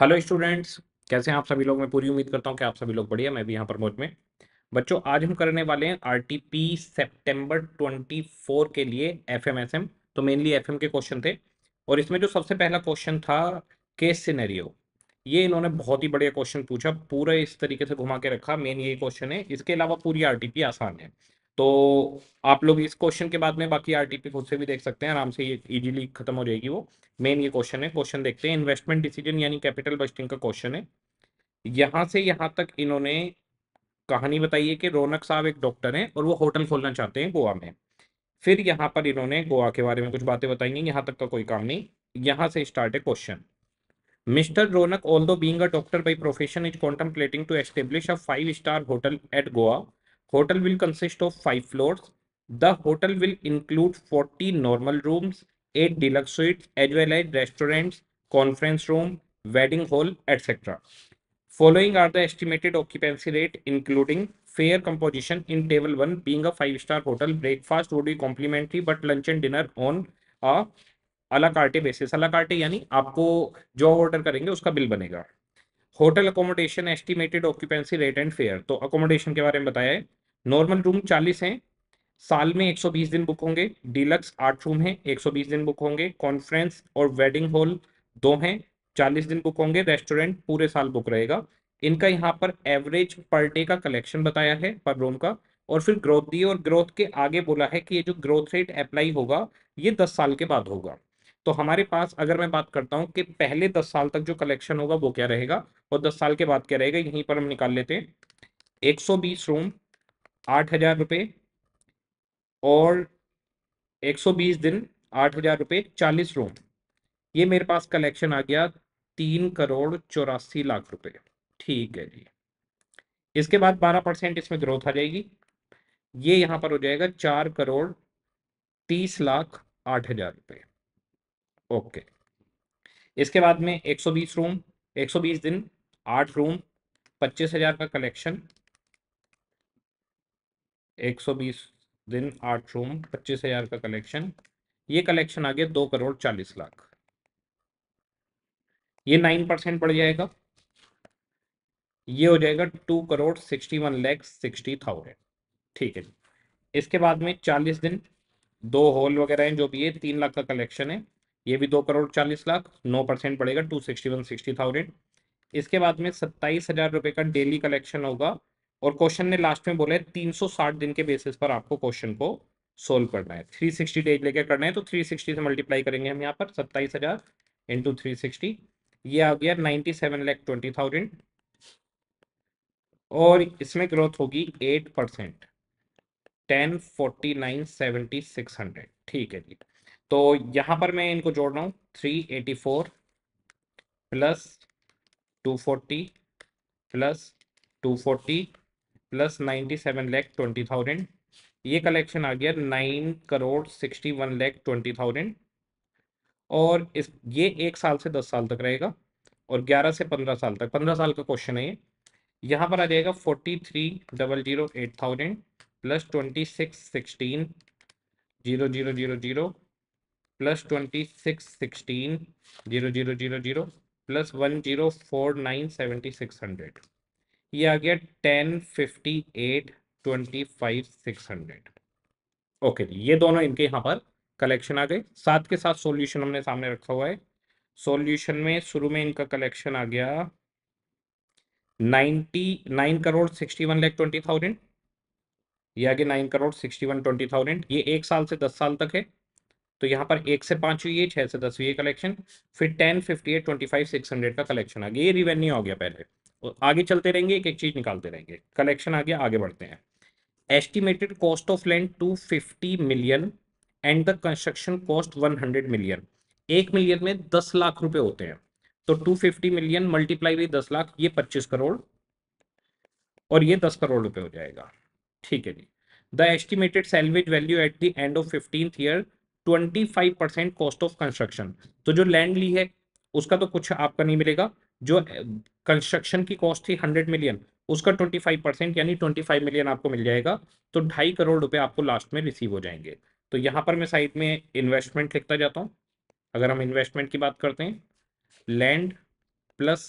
Hello students कैसे हैं आप सभी लोग मैं पूरी उम्मीद करता हूं कि आप सभी लोग बढ़िया मैं भी यहां पर मौज में बच्चों आज हम करने वाले हैं R T P September twenty four के लिए एफ एम एस एम तो मेनली एफ एम के क्वेश्चन थे और इसमें जो सबसे पहला क्वेश्चन था केस सिनेरियो ये इन्होंने बहुत ही बढ़िया क्वेश्चन पूछा पूरा इस तरीके से घुमा के रखा मेन ये क्वेश्चन है इसके अलावा पूरी आर टी पी आसान है तो आप लोग इस क्वेश्चन के बाद में बाकी आर टी खुद से भी देख सकते हैं आराम से ये इजीली खत्म हो जाएगी वो मेन ये क्वेश्चन है क्वेश्चन देखते हैं इन्वेस्टमेंट डिसीजन यानी कैपिटल बस्टिंग का क्वेश्चन है यहाँ से यहाँ तक इन्होंने कहानी बताई है कि रौनक साहब एक डॉक्टर हैं और वो होटल खोलना चाहते हैं गोवा में फिर यहाँ पर इन्होंने गोवा के बारे में कुछ बातें बताई हैं यहाँ तक का कोई काम नहीं यहाँ से स्टार्ट है question mister Ronak, all being a doctor by profession is contemplating to establish a five star hotel at Goa hotel will consist of five floor the hotel will include forty normal room eight deluxe suite as well as restaurants conference room wedding hall etcetera following are the estimated occupancy rate including fare composition in table one being five star hotel breakfast would be complimentary but lunch and dinner on a basis a la carte यानी आपको जो order करेंगे उसका bill बनेगा hotel accommodation estimated occupancy rate and fare तो accommodation के बारे में बताया है नॉर्मल रूम चालीस हैं साल में 120 दिन बुक होंगे डीलक्स आठ रूम हैं 120 दिन बुक होंगे कॉन्फ्रेंस और वेडिंग हॉल दो हैं 40 दिन बुक होंगे रेस्टोरेंट पूरे साल बुक रहेगा इनका यहाँ पर एवरेज पर डे का कलेक्शन बताया है पर रूम का और फिर ग्रोथ दी और ग्रोथ के आगे बोला है कि ये जो ग्रोथ रेट अप्लाई होगा ये दस साल के बाद होगा तो हमारे पास अगर मैं बात करता हूँ कि पहले दस साल तक जो कलेक्शन होगा वो क्या रहेगा और दस साल के बाद क्या रहेगा यहीं पर हम निकाल लेते हैं एक सौ बीस रूम आठ हजार रुपये और एक सौ बीस दिन आठ हजार रुपये चालीस रूम ये मेरे पास कलेक्शन आ गया तीन करोड़ चौरासी लाख रुपए ठीक है जी इसके बाद बारह परसेंट इसमें ग्रोथ आ जाएगी ये यहाँ पर हो जाएगा चार करोड़ तीस लाख आठ हजार रुपये ओके इसके बाद में 120 रूम 120 दिन आठ रूम पच्चीस हजार का कलेक्शन 120 दिन आठ रूम पच्चीस हजार का कलेक्शन ये कलेक्शन आ गया दो करोड़ चालीस लाख ये नाइन परसेंट पड़ जाएगा ये हो जाएगा two crore sixty one lakh sixty thousand ठीक है इसके बाद में चालीस दिन दो हॉल वगैरह हैं जो भी है तीन लाख का कलेक्शन है ये भी दो करोड़ चालीस लाख नौ परसेंट बढ़ेगा two sixty one sixty thousand इसके बाद में सत्ताईस हजार रुपये का डेली कलेक्शन होगा और क्वेश्चन ने लास्ट में बोला है तीन सौ साठ दिन के बेसिस पर आपको क्वेश्चन को सोल्व करना है थ्री सिक्सटी डेज लेकर करना है तो थ्री सिक्सटी से मल्टीप्लाई करेंगे हम यहाँ पर सत्ताईस हजार इंटू थ्री सिक्सटी ये आ गया ninety seven lakh twenty thousand और इसमें ग्रोथ होगी eight percent ten forty nine seventy six hundred ठीक है जी तो यहाँ पर मैं इनको जोड़ रहा हूँ three eighty four plus two forty plus two forty plus ninety seven lakh twenty thousand ये कलेक्शन आ गया nine crore sixty one lakh twenty thousand और इस ये एक साल से दस साल तक रहेगा और ग्यारह से पंद्रह साल तक पंद्रह साल का क्वेश्चन है ये यहाँ पर आ जाएगा forty three double zero eight thousand plus twenty six sixteen zero zero zero zero plus twenty six sixteen zero zero zero zero plus one zero four nine seventy six hundred ये आ गया ten fifty eight twenty five six hundred okay ये दोनों इनके यहाँ पर collection आ गए साथ के साथ सॉल्यूशन हमने सामने रखा हुआ है सॉल्यूशन में शुरू में इनका कलेक्शन आ गया ninety nine crore sixty one lakh twenty thousand ये आ गया nine crore sixty one twenty thousand ये एक साल से दस साल तक है तो यहाँ पर एक से पांच हुई है छह से दस हुई है कलेक्शन फिर ten fifty eight twenty five six hundred का कलेक्शन आ गया ये रिवेन्यू आ गया पहले और आगे चलते रहेंगे एक एक चीज़ निकालते रहेंगे कलेक्शन आ गया आगे बढ़ते हैं estimated cost of land two fifty million and the construction cost one hundred million एक मिलियन में दस लाख रुपए होते हैं तो two fifty million multiply by दस लाख ये पच्चीस करोड़ और ये दस करोड़ रुपए हो जाएगा ठीक है जी the estimated salvage value at the end of fifteenth year twenty five percent cost of construction तो जो लैंड ली है उसका तो कुछ आपका नहीं मिलेगा जो कंस्ट्रक्शन की कॉस्ट थी हंड्रेड मिलियन उसका ट्वेंटी फाइव परसेंट यानी ट्वेंटी फाइव मिलियन आपको मिल जाएगा तो ढाई करोड़ रुपए आपको लास्ट में रिसीव हो जाएंगे तो यहाँ पर मैं साइड में इन्वेस्टमेंट लिखता जाता हूँ अगर हम इन्वेस्टमेंट की बात करते हैं लैंड प्लस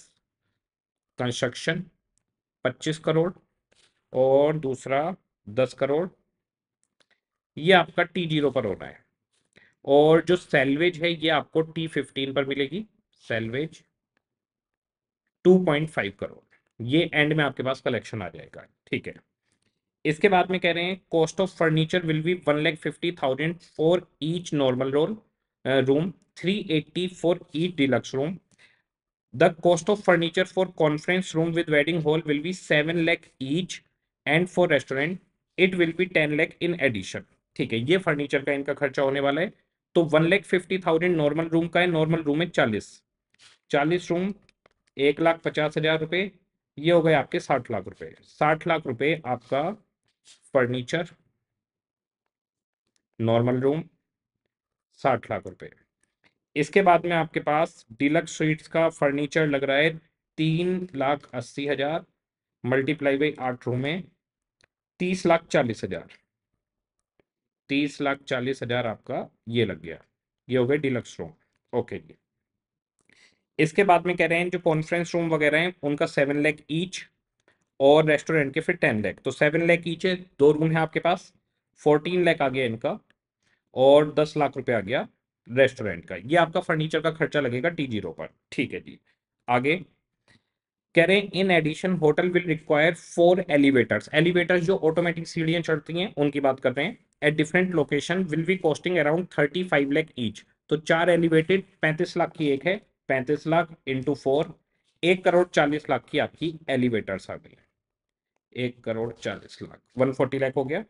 कंस्ट्रक्शन पच्चीस करोड़ और दूसरा दस करोड़ ये आपका टी जीरो पर होना है और जो सेलवेज है ये आपको टी फिफ्टीन पर मिलेगी salvage two point five crore ये एंड में आपके पास कलेक्शन आ जाएगा ठीक है इसके बाद में कह रहे हैं cost of furniture will be one lakh fifty thousand for each normal roll room three eighty for each deluxe room the cost of furniture for conference room with wedding hall will be seven lakh each and for restaurant it will be ten lakh in addition ठीक है ये furniture का इनका खर्चा होने वाला है तो one lakh fifty thousand normal room का है नॉर्मल रूम है चालीस चालीस रूम एक लाख पचास हजार रुपये ये हो गए आपके साठ लाख रुपए साठ लाख रुपए आपका फर्नीचर नॉर्मल रूम साठ लाख रुपए इसके बाद में आपके पास डिलक्स स्वीट्स का फर्नीचर लग रहा है तीन लाख अस्सी हजार मल्टीप्लाई बाई आठ रूम है तीस लाख चालीस हजार तीस लाख चालीस हजार आपका ये लग गया ये हो गया डिलक्स रूम ओके जी इसके बाद में कह रहे हैं जो कॉन्फ्रेंस रूम वगैरह हैं उनका सेवन लैख ईच और रेस्टोरेंट के फिर टेन लैख तो सेवन लैख ईच है दो रूम है आपके पास फोर्टीन लैख आ गया इनका और दस लाख रुपये आ गया रेस्टोरेंट का ये आपका फर्नीचर का खर्चा लगेगा टी जीरो पर ठीक है जी आगे कह रहे हैं in addition hotel will require four elevators elevators जो ऑटोमेटिक सीढ़ियां चढ़ती हैं उनकी बात कर रहे हैं at different location will be costing around thirty five lakh each तो चार एलिवेटेड पैंतीस लाख की एक है पैंतीस लाख इंटू फोर एक करोड़ चालीस लाख की आपकी एलिवेटर्स आ गई एक करोड़ चालीस लाख वन फोर्टी लैख हो गया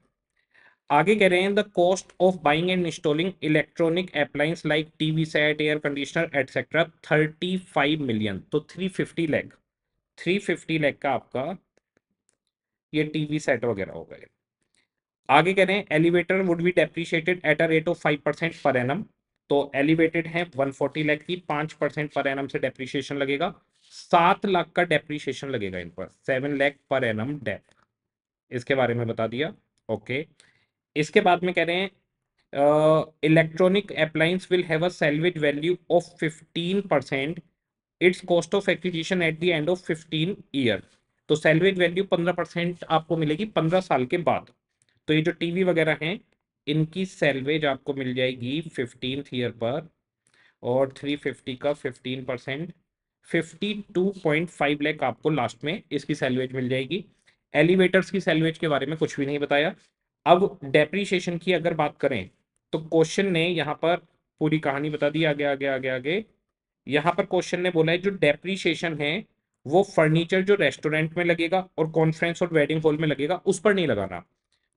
आगे कह रहे हैं the cost of buying and installing electronic appliances like TV set air conditioner etcetera thirty five million तो three fifty lakh three fifty lakh का आपका ये टीवी सेट वगैरह होगा गए आगे कह रहे हैं elevator would be depreciated at a rate of five percent per annum तो एलिवेटेड है वन फोर्टी लैख की पांच परसेंट पर एनम से डेप्रिशिएशन लगेगा सात लाख का डेप्रिशिएशन लगेगा इन पर seven lakh per annum Depp इसके बारे में बता दिया ओके इसके बाद में कह रहे हैं electronic appliances will have a salvage value of fifteen percent its cost of acquisition at the end of fifteen year तो सैलरीज वैल्यू पंद्रह परसेंट आपको मिलेगी पंद्रह साल के बाद तो ये जो टीवी वगैरह हैं इनकी सैलवेज आपको मिल जाएगी फिफ्टीन ईयर पर और थ्री फिफ्टी का fifteen percent fifty two point five lakh आपको लास्ट में इसकी सैलवेज मिल जाएगी एलिवेटर्स की सैलवेज के बारे में कुछ भी नहीं बताया अब डेप्रीशिएशन की अगर बात करें तो क्वेश्चन ने यहाँ पर पूरी कहानी बता दी आगे आगे आगे आगे यहाँ पर क्वेश्चन ने बोला है जो डेप्रीशिएशन है वो फर्नीचर जो रेस्टोरेंट में लगेगा और कॉन्फ्रेंस और वेडिंग हॉल में लगेगा उस पर नहीं लगाना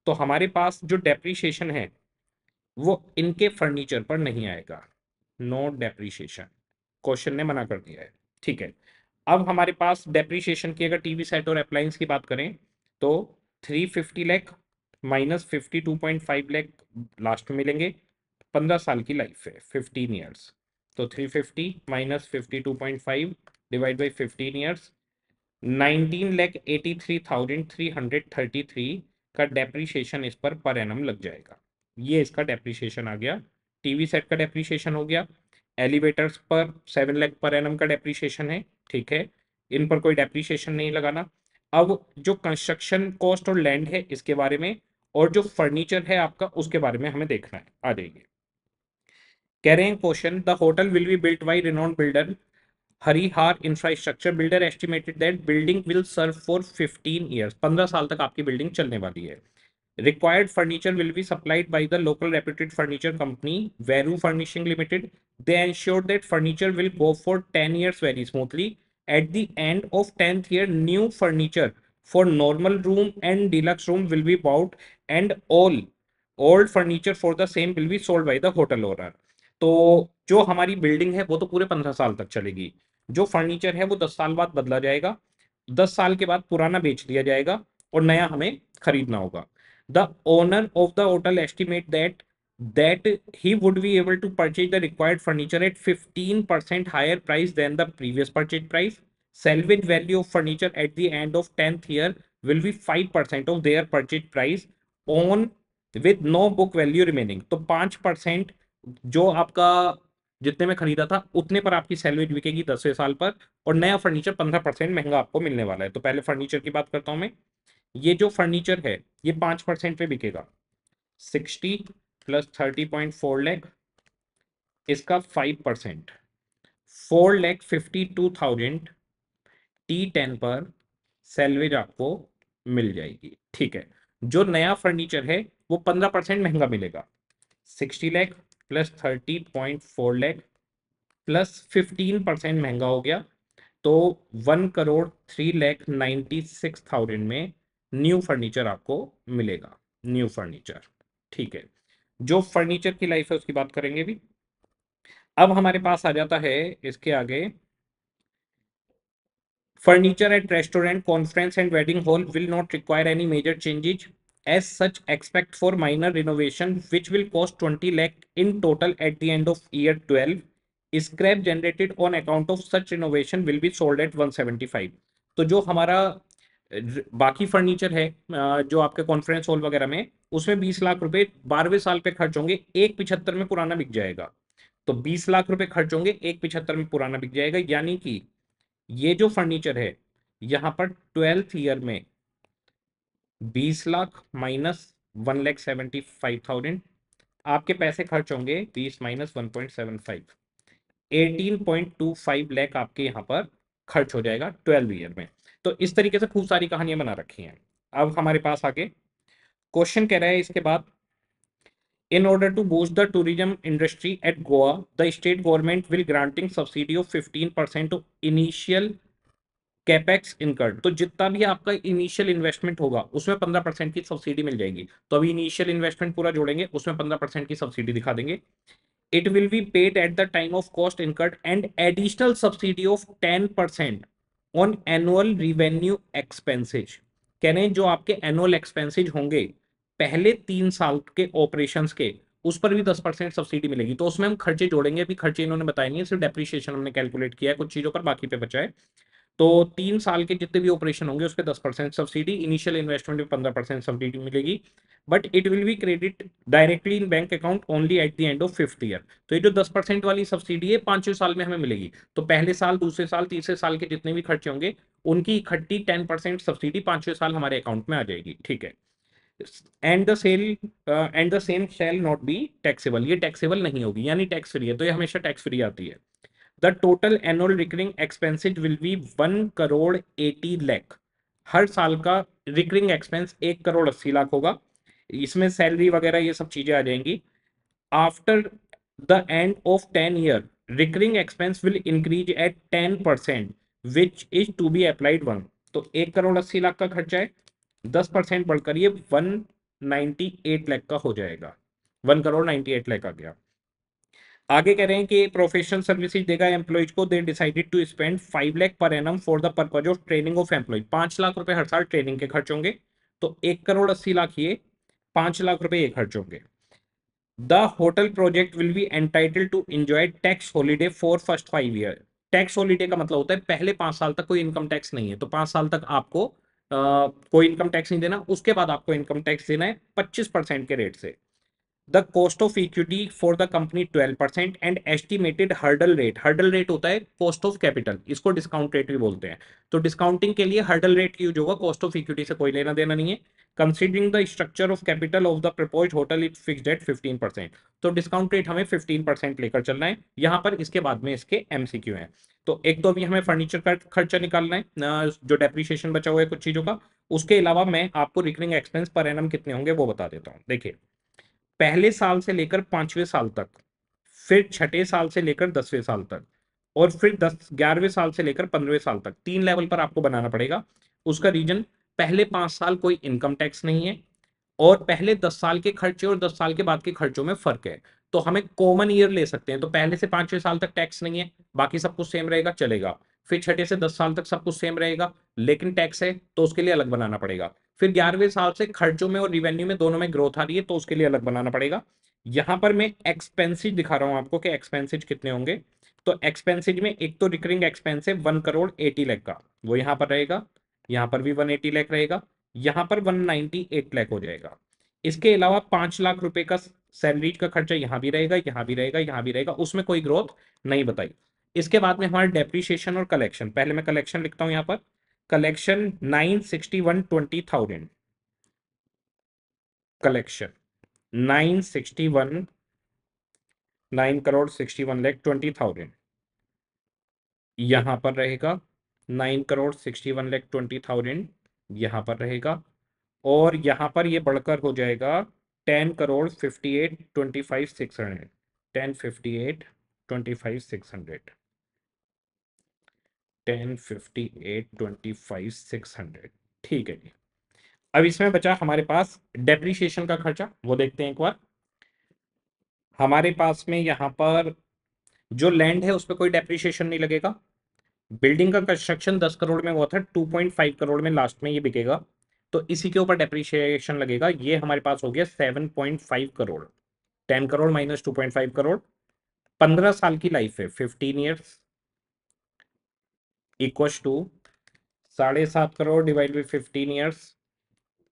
तो हमारे पास जो डेप्रीशिएशन है वो इनके फर्नीचर पर नहीं आएगा नो डेप्रीशिएशन क्वेश्चन ने मना कर दिया है ठीक है अब हमारे पास डेप्रीशिएशन की अगर टीवी सेट और अप्लाइंस की बात करें तो three fifty lakh minus fifty two point five lakh last में मिलेंगे पंद्रह साल की लाइफ है फिफ्टीन ईयर्स तो 350 minus five divide by 15 years 19 lakh three का डेप्रीशिएशन इस पर पर एनम लग जाएगा ये इसका डेप्रीशिएशन आ गया टीवी सेट का डेप्रीशिएशन हो गया एलिवेटर्स पर सेवन लैख पर एनम का डेप्रीशिएशन है ठीक है इन पर कोई डेप्रीशिएशन नहीं लगाना अब जो कंस्ट्रक्शन कॉस्ट और लैंड है इसके बारे में और जो फर्नीचर है आपका उसके बारे में हमें देखना है आ जाइए Carrying portion, the hotel will be built by renowned builder Harihar Infrastructure Builder estimated that building will serve for 15 years. 15 साल तक आपकी building चलने वाली है. Required furniture will be supplied by the local reputed furniture company Veru Furnishing Limited. They ensure that furniture will go for 10 years very smoothly. At the end of 10th year, new furniture for normal room and deluxe room will be bought and all old furniture for the same will be sold by the hotel owner. तो जो हमारी building है वो तो पूरे पंद्रह साल तक चलेगी जो फर्नीचर है वो दस साल बाद बदला जाएगा दस साल के बाद पुराना बेच दिया जाएगा और नया हमें खरीदना होगा the owner of the hotel estimate that that he would be able to purchase the required furniture at fifteen percent higher price than the previous purchase price salvage value of furniture at the end of tenth year will be five percent of their purchase price on with no book value remaining तो पांच percent जो आपका जितने में खरीदा था उतने पर आपकी सैलरी बिकेगी दसवें साल पर और नया फर्नीचर पंद्रह परसेंट महंगा आपको मिलने वाला है तो पहले फर्नीचर की बात करता हूं मैं ये जो फर्नीचर है ये पांच परसेंट पे बिकेगा sixty plus thirty point four lakh इसका five percent four lakh fifty two thousand टी टेन पर सैलवेज आपको मिल जाएगी ठीक है जो नया फर्नीचर है वो पंद्रह परसेंट महंगा मिलेगा sixty lakh plus thirty point four lakh plus fifteen percent महंगा हो गया तो one crore three lakh ninety six thousand में न्यू फर्नीचर आपको मिलेगा न्यू फर्नीचर ठीक है जो फर्नीचर की लाइफ है उसकी बात करेंगे भी अब हमारे पास आ जाता है इसके आगे furniture at restaurant conference and wedding hall will not require any major changes as such expect for minor renovation which will cost 20 lakh in total at the end of year 12 scrap generated on account of such renovation will be sold at 175 तो जो हमारा बाकी furniture है जो आपके conference hall वगैरह में उसमें 20 लाख रुपए बारहवें साल पे खर्च होंगे एक पिछहत्तर में पुराना बिक जाएगा तो 20 लाख रुपए खर्च होंगे एक पिछहत्तर में पुराना बिक जाएगा यानी कि ये जो फर्नीचर है यहाँ पर ट्वेल्थ ईयर में बीस lakh minus one lakh seventy five thousand आपके पैसे खर्च होंगे बीस minus one point seven five eighteen point two five lakh आपके यहाँ पर खर्च हो जाएगा ट्वेल्व ईयर में तो इस तरीके से खूब सारी कहानियां बना रखी हैं अब हमारे पास आके क्वेश्चन कह रहा है इसके बाद In order to boost the tourism industry at Goa, the state government will granting subsidy of 15% to initial capex incurred तो जितना भी आपका इनिशियल इन्वेस्टमेंट होगा उसमें पंद्रह परसेंट की सब्सिडी मिल जाएगी तो अभी इनिशियल इन्वेस्टमेंट पूरा जोड़ेंगे उसमें पंद्रह परसेंट की सब्सिडी दिखा देंगे it will be paid at the time of cost incurred and additional subsidy of ten percent on annual revenue expenses कहने जो आपके एनुअल एक्सपेंसिज होंगे पहले तीन साल के ऑपरेशन के उस पर भी दस परसेंट सब्सिडी मिलेगी तो उसमें हम खर्चे जोड़ेंगे अभी खर्चे इन्होंने बताए नहीं है सिर्फ डेप्रिशिएशन हमने कैलकुलेट किया है कुछ चीज़ों पर बाकी पे बचा है तो तीन साल के जितने भी ऑपरेशन होंगे उसके दस परसेंट सब्सिडी इनिशियल इन्वेस्टमेंट में पंद्रह परसेंट सब्सिडी मिलेगी but it will be credit directly in bank account only at the end of fifth year तो ये जो दस परसेंट वाली सब्सिडी है पांचवें साल में हमें मिलेगी तो पहले साल दूसरे साल तीसरे साल के जितने भी खर्चे होंगे उनकी इकट्ठी टेन परसेंट सब्सिडी पांचवें साल हमारे अकाउंट में आ जाएगी ठीक है and the sale and the same shall not be taxable ये टैक्सेबल नहीं होगी यानी टैक्स फ्री है तो ये हमेशा टैक्स फ्री आती है the total annual recurring expenses will be one crore eighty lakh हर साल का रिकरिंग एक्सपेंस एक करोड़ अस्सी लाख होगा इसमें सैलरी वगैरह ये सब चीज़ें आ जाएंगी after the end of ten year recurring expense will increase at ten percent which is to be applied one तो एक करोड़ अस्सी लाख का खर्चा है दस परसेंट बढ़कर ये वन नाइन्टी एट लैख का हो जाएगा one crore ninety eight lakh आ गया आगे कह रहे हैं कि प्रोफेशनल सर्विसेज देगा एम्प्लॉयज को they decided to spend five lakh per annum for the purpose of training of employee पांच लाख रुपए हर साल ट्रेनिंग के खर्च होंगे तो एक करोड़ अस्सी लाख ये पांच लाख रुपए ये खर्च होंगे the hotel project will be entitle to enjoy tax holiday for first five year tax holiday का मतलब होता है पहले पांच साल तक कोई इनकम टैक्स नहीं है तो पांच साल तक आपको आ, कोई इनकम टैक्स नहीं देना उसके बाद आपको इनकम टैक्स देना है पच्चीस के रेट से the cost of equity for the company twelve percent and estimated hurdle rate hurdle rate होता है कॉस्ट ऑफ कैपिटल इसको डिस्काउंट रेट भी बोलते हैं तो डिस्काउंटिंग के लिए हर्डल रेट यूज होगा कॉस्ट ऑफ इक्विटी से कोई लेना देना नहीं है considering the structure of capital of the propose hotel it fix at fifteen percent तो डिस्काउंट रेट हमें फिफ्टीन परसेंट लेकर चलना है यहाँ पर इसके बाद में इसके एम सी क्यू है तो एक दो भी हमें फर्नीचर का खर्चा निकालना है जो डेप्रिशिएशन बचा हुआ है कुछ चीज़ों का उसके अलावा मैं आपको रिकरिंग एक्सपेंस पर एनम कितने होंगे वो बता देता हूँ देखिए पहले साल से लेकर पांचवें साल तक फिर छठे साल से लेकर दसवें साल तक और फिर दस ग्यारहवें साल से लेकर पंद्रहवें साल तक तीन लेवल पर आपको बनाना पड़ेगा उसका रीजन पहले पांच साल कोई इनकम टैक्स नहीं है और पहले दस साल के खर्चे और दस साल के बाद के खर्चों में फर्क है तो हमें कॉमन ईयर ले सकते हैं तो पहले से पांचवें साल तक टैक्स नहीं है बाकी सब कुछ सेम रहेगा चलेगा फिर छठे से दस साल तक सब कुछ सेम रहेगा लेकिन टैक्स है तो उसके लिए अलग बनाना पड़ेगा फिर ग्यारहवें साल से खर्चों में और रिवेन्यू में दोनों में ग्रोथ आ रही है तो उसके लिए अलग बनाना पड़ेगा यहां पर मैं एक्सपेंसिज दिखा रहा हूं आपको कि एक्सपेंसिज कितने होंगे तो एक्सपेंसिज में एक तो रिकरिंग एक्सपेंस है वन करोड़ एटी लैख का वो यहां पर रहेगा यहां पर भी वन एटी लैख रहेगा यहां पर वन नाइनटी एट लैख हो जाएगा इसके अलावा पांच लाख रुपए का सैलरीज का खर्चा यहाँ भी रहेगा यहाँ भी रहेगा यहाँ भी रहेगा उसमें कोई ग्रोथ नहीं बताई इसके बाद में हमारा डेप्रिशिएशन और कलेक्शन पहले मैं कलेक्शन लिखता हूं यहाँ पर collection nine sixty one twenty thousand collection nine sixty one nine crore sixty one lakh twenty thousand यहां पर रहेगा nine crore sixty one lakh twenty thousand यहां पर रहेगा और यहां पर यह बढ़कर हो जाएगा ten crore fifty eight twenty five six hundred ten fifty eight twenty five six hundred ten fifty eight twenty five six hundred ठीक है जी अब इसमें बचा हमारे पास डेप्रीशिएशन का खर्चा वो देखते हैं एक बार हमारे पास में यहाँ पर जो लैंड है उस पर कोई डेप्रीशिएशन नहीं लगेगा बिल्डिंग का कंस्ट्रक्शन दस करोड़ में हुआ था टू पॉइंट फाइव करोड़ में लास्ट में ये बिकेगा तो इसी के ऊपर डेप्रीशिएशन लगेगा ये हमारे पास हो गया seven point five crore ten crore minus two point five crore पंद्रह साल की लाइफ है फिफ्टीन ईयर्स इक्वस टू साढ़े सात करोड़ डिवाइड बाई फिफ्टीन ईयर्स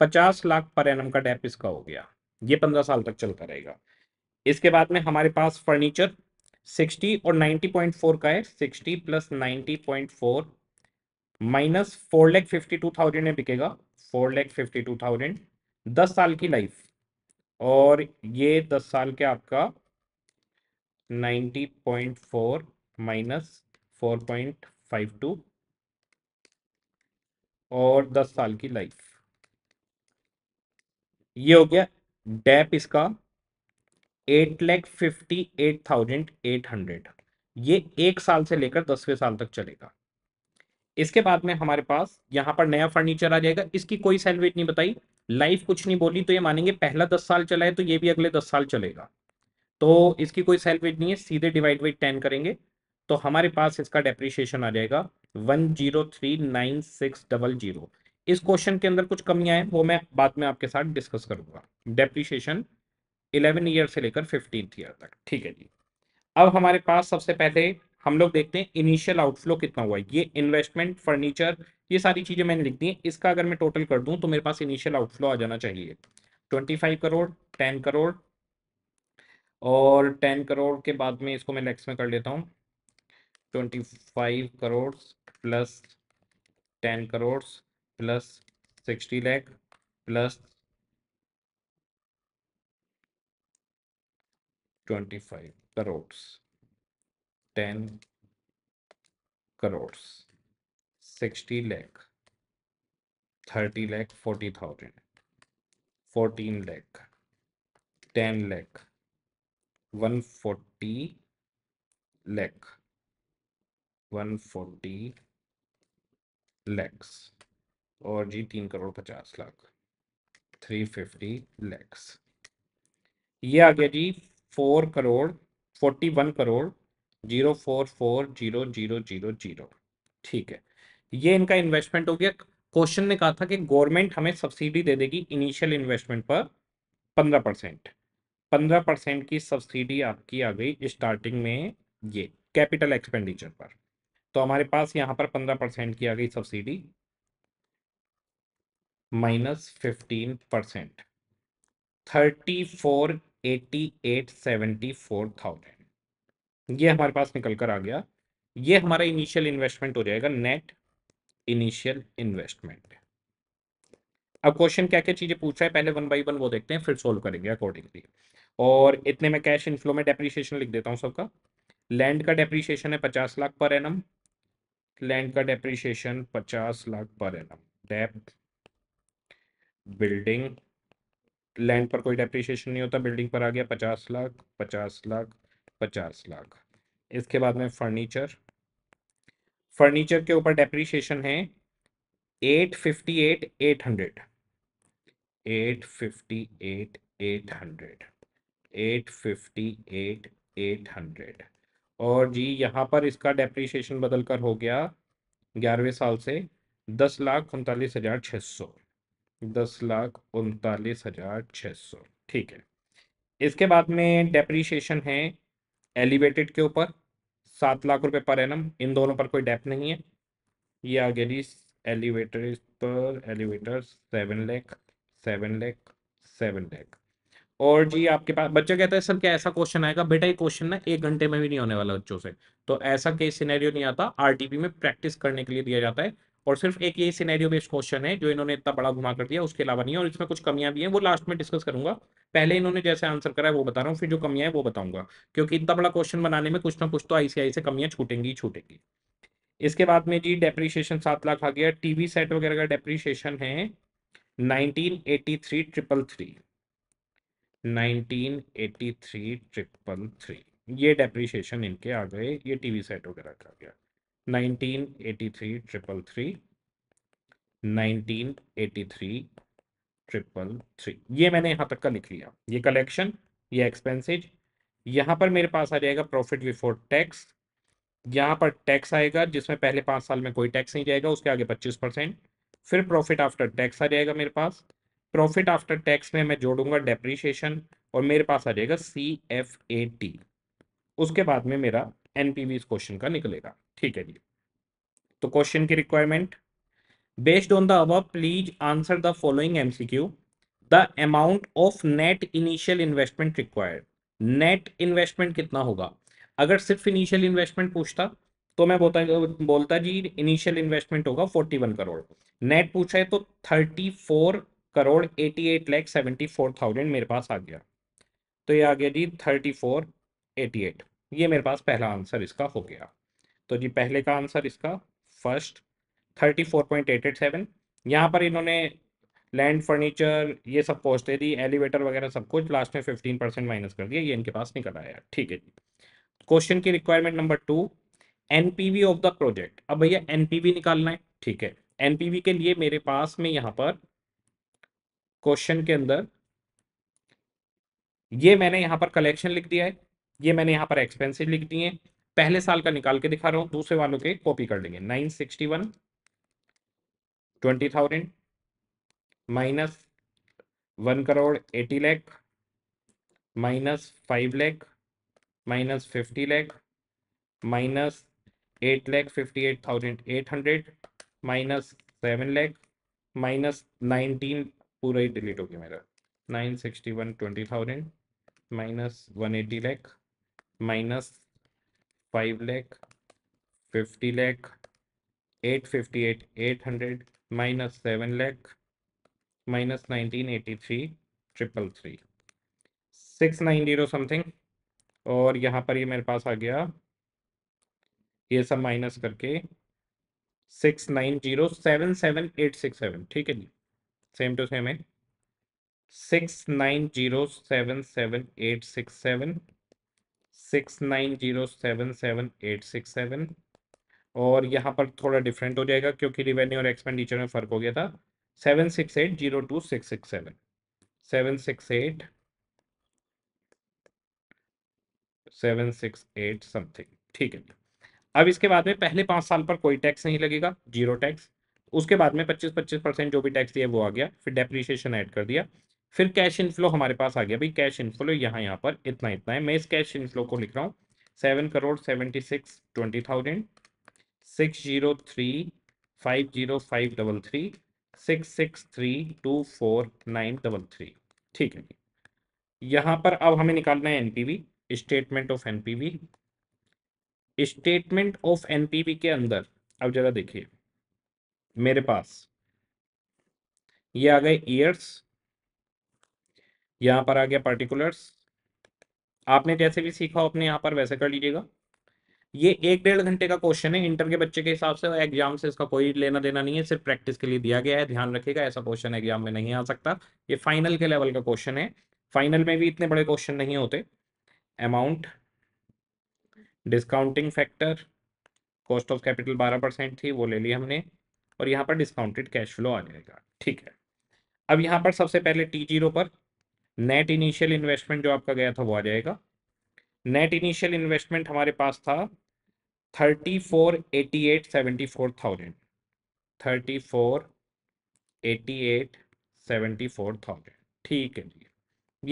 पचास लाख पर एनम का डेप इसका हो गया ये पंद्रह साल तक चलता रहेगा इसके बाद में हमारे पास फर्नीचर सिक्सटी और नाइन्टी पॉइंट फोर का है sixty plus ninety point four minus four lakh fifty two thousand में बिकेगा four lakh fifty two thousand दस साल की लाइफ और ये दस साल के आपका ninety point four minus four point five two और दस साल की लाइफ ये हो गया डेप इसका eight lakh fifty eight thousand eight hundred ये एक साल से लेकर दसवें साल तक चलेगा इसके बाद में हमारे पास यहां पर नया फर्नीचर आ जाएगा इसकी कोई सैलरी नहीं बताई लाइफ कुछ नहीं बोली तो ये मानेंगे पहला दस साल चला है तो ये भी अगले दस साल चलेगा तो इसकी कोई सेल वेट नहीं है सीधे डिवाइड बाई टेन करेंगे तो हमारे पास इसका डेप्रिशिएशन आ जाएगा one zero three nine six double zero इस क्वेश्चन के अंदर कुछ कमियां हैं वो मैं बाद में आपके साथ डिस्कस करूंगा डेप्रिशिएशन इलेवन ईयर से लेकर फिफ्टीन ईयर तक ठीक है जी अब हमारे पास सबसे पहले हम लोग देखते हैं इनिशियल आउटफ्लो कितना हुआ ये इन्वेस्टमेंट फर्नीचर ये सारी चीज़ें मैंने लिख दी है इसका अगर मैं टोटल कर दूं तो मेरे पास इनिशियल आउटफ्लो आ जाना चाहिए twenty five crore ten crore और टेन करोड़ के बाद में इसको मैं नेक्स्ट में कर लेता हूँ 25 crores plus 10 crores plus 60 lakh plus 25 crores 10 crores 60 lakh 30 lakh 40,000 14 lakh 10 lakh 140 lakh forty lakhs और जी तीन करोड़ पचास लाख थ्री फिफ्टी लैक्स ये आ गया जी four crore forty one crore zero four four zero zero zero zero ठीक है ये इनका इन्वेस्टमेंट हो गया क्वेश्चन ने कहा था कि गवर्नमेंट हमें सब्सिडी दे देगी इनिशियल इन्वेस्टमेंट पर पंद्रह परसेंट पंद्रह परसेंट की सब्सिडी आपकी आ गई स्टार्टिंग में ये कैपिटल एक्सपेंडिचर पर तो हमारे पास यहाँ पर पंद्रह परसेंट की आ गई subsidy minus fifteen percent thirty four eighty eight seventy four thousand यह हमारे पास निकल कर आ गया ये हमारा इनिशियल इन्वेस्टमेंट हो जाएगा नेट इनिशियल इन्वेस्टमेंट अब क्वेश्चन क्या क्या चीज़ें पूछ रहा है पहले वन बाई वन वो देखते हैं फिर सोल्व करेंगे अकॉर्डिंगली और इतने में कैश इनफ्लो में डेप्रीशिएशन लिख देता हूं सबका लैंड का डेप्रीशिएशन है पचास लाख पर एनम लैंड का डेप्रिशिएशन पचास lakh per annum Depp building land पर कोई डेप्रिशिएशन नहीं होता बिल्डिंग पर आ गया पचास लाख पचास लाख पचास लाख इसके बाद में फर्नीचर फर्नीचर के ऊपर डेप्रिशिएशन है eight fifty eight eight hundred eight fifty eight eight hundred eight fifty eight eight hundred और जी यहाँ पर इसका डेप्रीशिएशन बदल कर हो गया ग्यारहवें साल से दस लाख उनतालीस हज़ार छः सौ दस लाख उनतालीस हज़ार छः सौ ठीक है इसके बाद में डेप्रीशिएशन है एलिवेटेड के ऊपर सात लाख रुपए पर एनम इन दोनों पर कोई डेप नहीं है ये आ गया जी एलिवेटर पर elevator seven lakh seven lakh seven lakh और जी आपके पास बच्चा कहता है सर क्या ऐसा क्वेश्चन आएगा बेटा ये क्वेश्चन ना एक घंटे में भी नहीं होने वाला बच्चों से तो ऐसा केस सिनेरियो नहीं आता आरटीपी में प्रैक्टिस करने के लिए दिया जाता है और सिर्फ एक यही सिनेरियो बेस्ड क्वेश्चन है जो इन्होंने इतना बड़ा घुमा कर दिया उसके अलावा नहीं है और इसमें कुछ कमियां भी हैं वो लास्ट में डिस्कस करूंगा पहले इन्होंने जैसे आंसर करा है वो बता रहा हूँ फिर जो कमियां है वो बताऊंगा क्योंकि इतना बड़ा क्वेश्चन बनाने में कुछ ना कुछ तो आईसीआई से कमियां छूटेंगी छूटेंगी इसके बाद में जी डेप्रीशिएशन सात लाख आ गया टीवी सेट वगैरह का डेप्रीशिएशन है nineteen eighty three triple three 1983 triple three ये डेप्रीशिएशन इनके आ गए ये टीवी सेट वगैरह का गया 1983 triple three nineteen triple three ये मैंने यहाँ तक का लिख लिया ये कलेक्शन ये एक्सपेंसेज यहाँ पर मेरे पास आ जाएगा प्रॉफिट बिफोर टैक्स यहाँ पर टैक्स आएगा जिसमें पहले पाँच साल में कोई टैक्स नहीं जाएगा उसके आगे पच्चीस परसेंट फिर प्रॉफिट आफ्टर टैक्स आ जाएगा मेरे पास प्रॉफिट आफ्टर टैक्स में मैं जोड़ूंगा डेप्रीशिएशन और मेरे पास आ जाएगा सी एफ ए टी उसके बाद में मेरा एन पी इस क्वेश्चन का निकलेगा ठीक है जी तो क्वेश्चन की रिक्वायरमेंट बेस्ड ऑन द अब please answer the following M C Q the amount of net initial investment required net investment कितना होगा अगर सिर्फ इनिशियल इन्वेस्टमेंट पूछता तो मैं बोलता बोलता जी इनिशियल इन्वेस्टमेंट होगा फोर्टी वन करोड़ नेट पूछा है तो thirty four crore eighty eight lakh seventy four thousand मेरे पास आ गया तो ये आ गया जी थर्टी फोर एटी एट ये मेरे पास पहला आंसर इसका हो गया तो जी पहले का आंसर इसका first thirty four point eight eight seven यहाँ पर इन्होंने लैंड फर्नीचर ये सब पहुँचते दी एलिवेटर वगैरह सब कुछ लास्ट में फिफ्टीन परसेंट माइनस कर दिया ये इनके पास निकल आया ठीक है जी क्वेश्चन की requirement number two N of the project अब भैया एन निकालना है ठीक है एन के लिए मेरे पास में यहाँ पर क्वेश्चन के अंदर ये मैंने यहां पर कलेक्शन लिख दिया है ये मैंने यहाँ पर एक्सपेंसिव लिख दिए हैं पहले साल का निकाल के दिखा रहा हूं दूसरे वालों के कॉपी कर लेंगे nine sixty one twenty thousand minus one crore eighty lakh minus five lakh minus fifty lakh minus eight lakh fifty eight thousand eight hundred minus seven lakh minus nineteen पूरा ही डिलीट हो गया मेरा nine sixty one twenty thousand minus one eighty lakh minus five lakh fifty lakh eight fifty eight eight hundred minus seven lakh minus nineteen eighty three triple three six nine zero something और यहाँ पर ये मेरे पास आ गया ये सब माइनस करके six nine zero seven seven eight six seven ठीक है जी सेम टू सेम है six nine zero seven seven eight six seven six nine zero seven seven eight six seven और यहाँ पर थोड़ा डिफरेंट हो जाएगा क्योंकि रिवेन्यू और एक्सपेंडिचर में फ़र्क हो गया था seven six eight zero two six six seven seven six eight seven six eight something ठीक है अब इसके बाद में पहले पाँच साल पर कोई टैक्स नहीं लगेगा जीरो टैक्स उसके बाद में 25 25 परसेंट जो भी टैक्स दिया वो आ गया फिर डेप्रीशिएशन ऐड कर दिया फिर कैश इनफ्लो हमारे पास आ गया भाई कैश इनफ्लो यहाँ यहाँ पर इतना इतना है मैं इस कैश इनफ्लो को लिख रहा हूँ seven crore seventy six twenty thousand six zero three five zero five double three six six three two four nine double three ठीक है यहाँ पर अब हमें निकालना है NPV statement of NPV statement of NPV के अंदर अब जरा देखिए मेरे पास ये आ गए ईयर्स यहां पर आ गया पार्टिकुलर्स आपने जैसे भी सीखा हो अपने यहां पर वैसे कर लीजिएगा ये एक डेढ़ घंटे का क्वेश्चन है इंटर के बच्चे के हिसाब से एग्जाम से इसका कोई लेना देना नहीं है सिर्फ प्रैक्टिस के लिए दिया गया है ध्यान रखिएगा ऐसा क्वेश्चन एग्जाम में नहीं आ सकता ये फाइनल के लेवल का क्वेश्चन है फाइनल में भी इतने बड़े क्वेश्चन नहीं होते amount discounting factor cost of capital बारह परसेंट थी वो ले ली हमने और यहाँ पर डिस्काउंटेड कैश फ्लो आ जाएगा ठीक है अब यहाँ पर सबसे पहले टी जीरो पर नेट इनिशियल इन्वेस्टमेंट जो आपका गया था वो आ जाएगा नेट इनिशियल इन्वेस्टमेंट हमारे पास था thirty four eighty eight seventy four thousand thirty four eighty eight seventy four thousand ठीक है जी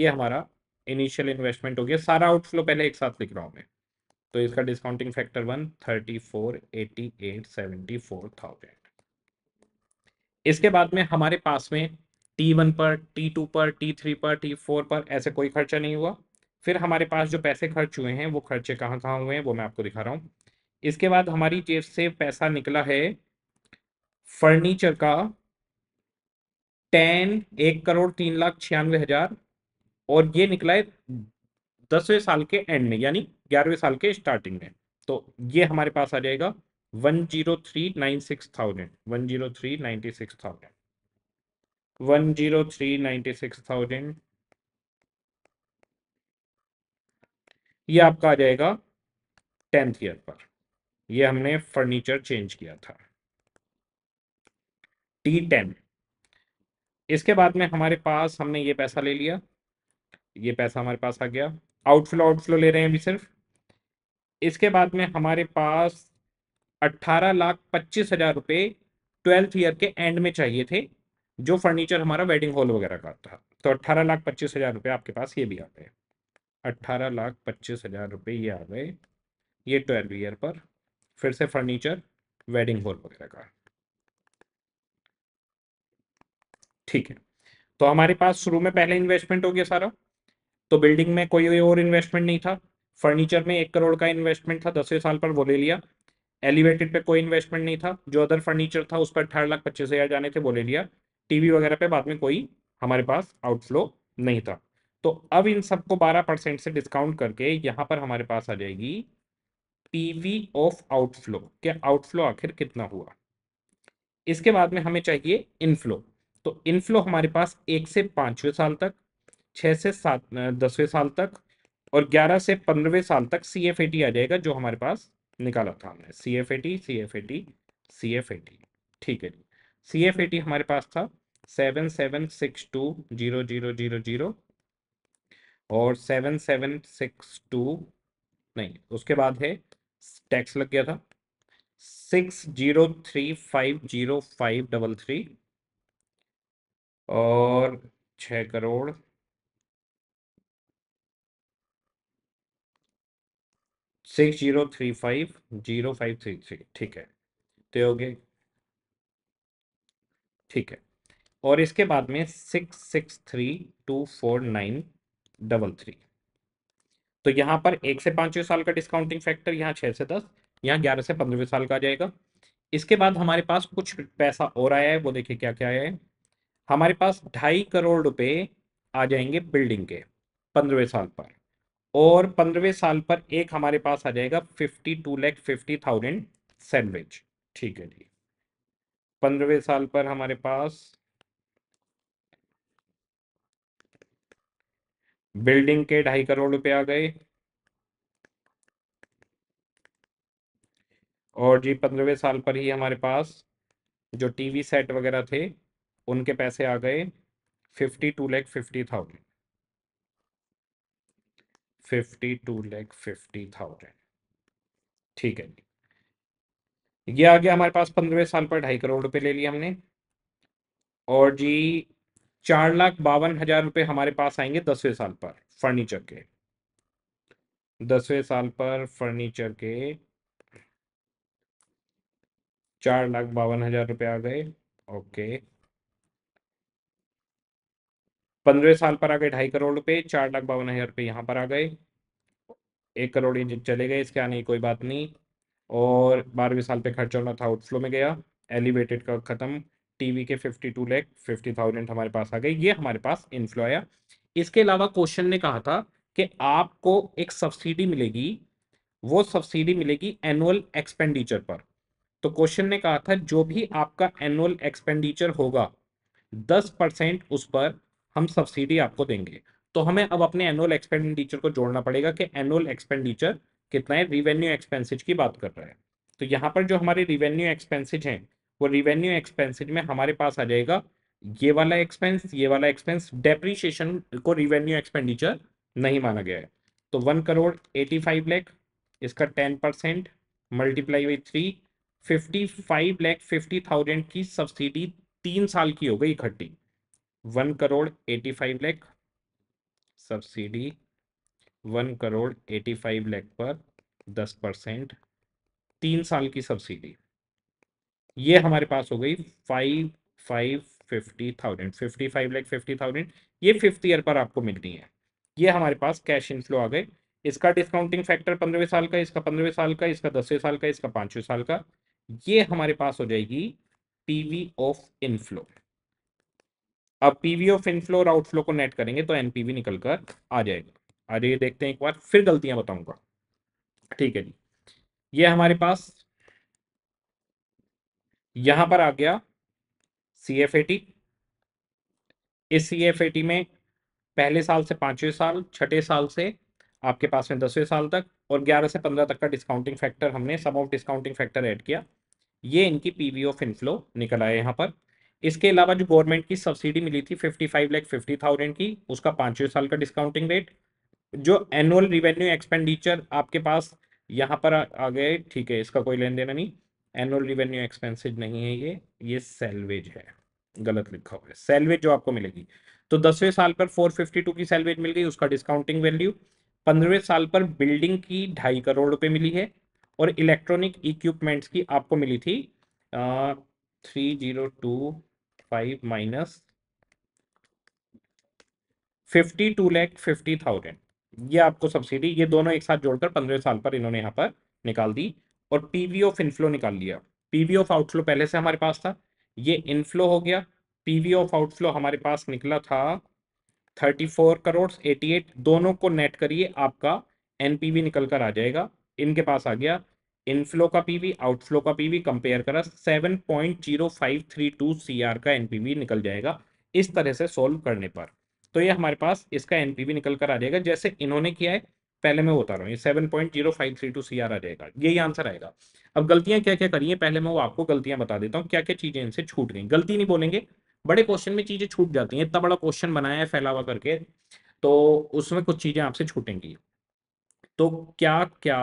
ये हमारा इनिशियल इन्वेस्टमेंट हो गया सारा आउटफ्लो पहले एक साथ लिख रहा हूँ मैं तो इसका discounting factor one thirty four eighty eight seventy four thousand इसके बाद में हमारे पास में टी वन पर टी टू पर टी थ्री पर टी फोर पर ऐसे कोई खर्चा नहीं हुआ फिर हमारे पास जो पैसे खर्च हुए हैं वो खर्चे कहाँ कहाँ हुए हैं वो मैं आपको दिखा रहा हूँ इसके बाद हमारी जेब से पैसा निकला है फर्नीचर का टेन एक करोड़ तीन लाख छियानवे हजार और ये निकला है दसवें साल के एंड में यानी ग्यारहवें साल के स्टार्टिंग में तो ये हमारे पास आ जाएगा one zero three nine six thousand one zero three ninety six thousand one zero three ninety six thousand ये आपका आ जाएगा टेंथ ईयर पर ये हमने फर्नीचर चेंज किया था टी टेन इसके बाद में हमारे पास हमने ये पैसा ले लिया ये पैसा हमारे पास आ गया आउटफ्लो आउटफ्लो ले रहे हैं अभी सिर्फ इसके बाद में हमारे पास अट्ठारह लाख पच्चीस हजार रुपये ट्वेल्थ ईयर के एंड में चाहिए थे जो फर्नीचर हमारा वेडिंग हॉल वगैरह का था तो अट्ठारह लाख पच्चीस हजार रुपये आपके पास ये भी आ गए अट्ठारह लाख पच्चीस हजार रुपये ये आ गए ये ट्वेल्थ ईयर पर फिर से फर्नीचर वेडिंग हॉल वगैरह का ठीक है तो हमारे पास शुरू में पहले इन्वेस्टमेंट हो गया सारा तो बिल्डिंग में कोई और इन्वेस्टमेंट नहीं था फर्नीचर में एक करोड़ का इन्वेस्टमेंट था दसवें साल पर वो ले लिया एलिवेटेड पे कोई इन्वेस्टमेंट नहीं था जो अदर फर्नीचर था उस पर अठारह लाख पच्चीस हज़ार जाने थे वो ले लिया टीवी वगैरह पे बाद में कोई हमारे पास आउटफ्लो नहीं था तो अब इन सबको बारह परसेंट से डिस्काउंट करके यहाँ पर हमारे पास आ जाएगी पीवी ऑफ आउटफ्लो क्या आउटफ्लो आखिर कितना हुआ इसके बाद में हमें चाहिए इनफ्लो तो इनफ्लो हमारे पास एक से पांचवें साल तक छह से सात दसवें साल तक और ग्यारह से पंद्रहवें साल तक सी एफ ए टी आ जाएगा जो हमारे पास निकाला था हमने C F A T C F A T C F A T ठीक है जी सी एफ ए टी हमारे पास था seven seven six two zero zero zero zero और सेवन सेवन सिक्स टू नहीं उसके बाद है टैक्स लग गया था six zero three five zero five double three और छ crore six zero three five zero five three three ठीक है तो हो गए ठीक है और इसके बाद में six six three two four nine double three तो यहाँ पर एक से पाँचवें साल का डिस्काउंटिंग फैक्टर यहाँ छः से दस यहाँ ग्यारह से पंद्रहवें साल का आ जाएगा इसके बाद हमारे पास कुछ पैसा और आया है वो देखिए क्या क्या आया है हमारे पास ढाई करोड़ रुपए आ जाएंगे बिल्डिंग के पंद्रहवें साल पर और पंद्रहवें साल पर एक हमारे पास आ जाएगा fifty two lakh fifty thousand sandwich ठीक है जी पंद्रहवें साल पर हमारे पास बिल्डिंग के ढाई करोड़ रुपए आ गए और जी पंद्रहवें साल पर ही हमारे पास जो टीवी सेट वगैरह थे उनके पैसे आ गए fifty two lakh fifty thousand fifty two lakh fifty thousand ठीक है जी ये आ गया हमारे पास पंद्रहवें साल पर ढाई करोड़ रुपए ले लिए हमने और जी चार लाख बावन हजार रुपये हमारे पास आएंगे दसवें साल पर फर्नीचर के दसवें साल पर फर्नीचर के चार लाख बावन हजार रुपये आ गए ओके पंद्रह साल पर आ गए ढाई करोड़ रुपए चार लाख बावन हजार रुपये यहाँ पर आ गए एक करोड़ इंजिन चले गए इसके आने की कोई बात नहीं और बारहवें साल पे खर्च होना था आउटफ्लो में गया एलिवेटेड का ख़त्म टीवी के fifty two lakh fifty thousand हमारे पास आ गए ये हमारे पास इनफ्लो आया इसके अलावा क्वेश्चन ने कहा था कि आपको एक सब्सिडी मिलेगी वो सब्सिडी मिलेगी एनुअल एक्सपेंडिचर पर तो क्वेश्चन ने कहा था जो भी आपका एनुअल एक्सपेंडिचर होगा दस परसेंट उस पर हम सब्सिडी आपको देंगे तो हमें अब अपने एनुअल एक्सपेंडिचर को जोड़ना पड़ेगा कि एनुअल एक्सपेंडिचर कितना है रिवेन्यू एक्सपेंसिज की बात कर रहा है तो यहाँ पर जो हमारे रिवेन्यू एक्सपेंसिज हैं वो रिवेन्यू एक्सपेंसिज में हमारे पास आ जाएगा ये वाला एक्सपेंस ये वाला एक्सपेंस डेप्रीशिएशन को रिवेन्यू एक्सपेंडिचर नहीं माना गया है तो one crore eighty five lakh इसका ten percent multiply by three fifty five lakh fifty thousand की सब्सिडी तीन साल की हो गई इकट्ठी one crore eighty five lakh subsidy one crore eighty five lakh पर दस परसेंट तीन साल की सब्सिडी ये हमारे पास हो गई five five fifty thousand fifty five lakh fifty thousand ये फिफ्थ ईयर पर आपको मिलनी है ये हमारे पास कैश इनफ्लो आ गए इसका डिस्काउंटिंग फैक्टर पंद्रहवें साल का इसका पंद्रहवें साल का इसका दसवें साल का इसका पांचवें साल का ये हमारे पास हो जाएगी पीवी ऑफ इनफ्लो अब पीवी ऑफ इनफ्लो और आउटफ्लो को नेट करेंगे तो एनपीवी निकल कर आ जाएगा आज ये देखते हैं एक बार फिर गलतियां बताऊंगा ठीक है जी ये हमारे पास यहां पर आ गया सी एफ ए टी इस सी एफ ए टी में पहले साल से पांचवें साल छठे साल से आपके पास में दसवें साल तक और ग्यारह से पंद्रह तक का डिस्काउंटिंग फैक्टर हमने sum of discounting factor add किया ये इनकी पीवी ऑफ इनफ्लो निकल है यहाँ पर इसके अलावा जो गवर्नमेंट की सब्सिडी मिली थी fifty five lakh fifty thousand की उसका पाँचवें साल का डिस्काउंटिंग रेट जो एनुअल रिवेन्यू एक्सपेंडिचर आपके पास यहाँ पर आ गए ठीक है इसका कोई लेन देन नहीं एनुअल रिवेन्यू एक्सपेंसिज नहीं है ये ये सैलवेज है गलत लिखा हुआ है सैलवेज जो आपको मिलेगी तो दसवें साल पर 452 की सेलवेज मिल गई उसका डिस्काउंटिंग वैल्यू पंद्रहवें साल पर बिल्डिंग की ढाई करोड़ रुपये मिली है और इलेक्ट्रॉनिक इक्विपमेंट्स की आपको मिली थी three zero two five minus fifty two lakh fifty thousand ये आपको सब्सिडी ये दोनों एक साथ जोड़कर पंद्रह साल पर इन्होंने यहां पर निकाल दी और पीवी ऑफ इनफ्लो निकाल लिया पीवी ऑफ आउटफ्लो पहले से हमारे पास था ये इनफ्लो हो गया पीवी ऑफ आउटफ्लो हमारे पास निकला था thirty four crore eighty eight दोनों को नेट करिए आपका एनपीवी निकल कर आ जाएगा इनके पास आ गया इनफ्लो का पीवी आउटफ्लो का पीवी कंपेयर करा सेवन 7.0532 सीआर का एनपीवी निकल जाएगा इस तरह से सॉल्व करने पर तो ये हमारे पास इसका एनपीवी निकल कर आ जाएगा जैसे इन्होंने किया है पहले मैं बता रहा हूँ seven point zero five three two C R आ जाएगा यही आंसर आएगा अब गलतियां क्या क्या करी पहले मैं वो आपको गलतियां बता देता हूँ क्या क्या चीज़ें इनसे छूट गई गलती नहीं बोलेंगे बड़े क्वेश्चन में चीज़ें छूट जाती हैं इतना बड़ा क्वेश्चन बनाया है फैलावा करके तो उसमें कुछ चीज़ें आपसे छूटेंगी तो क्या क्या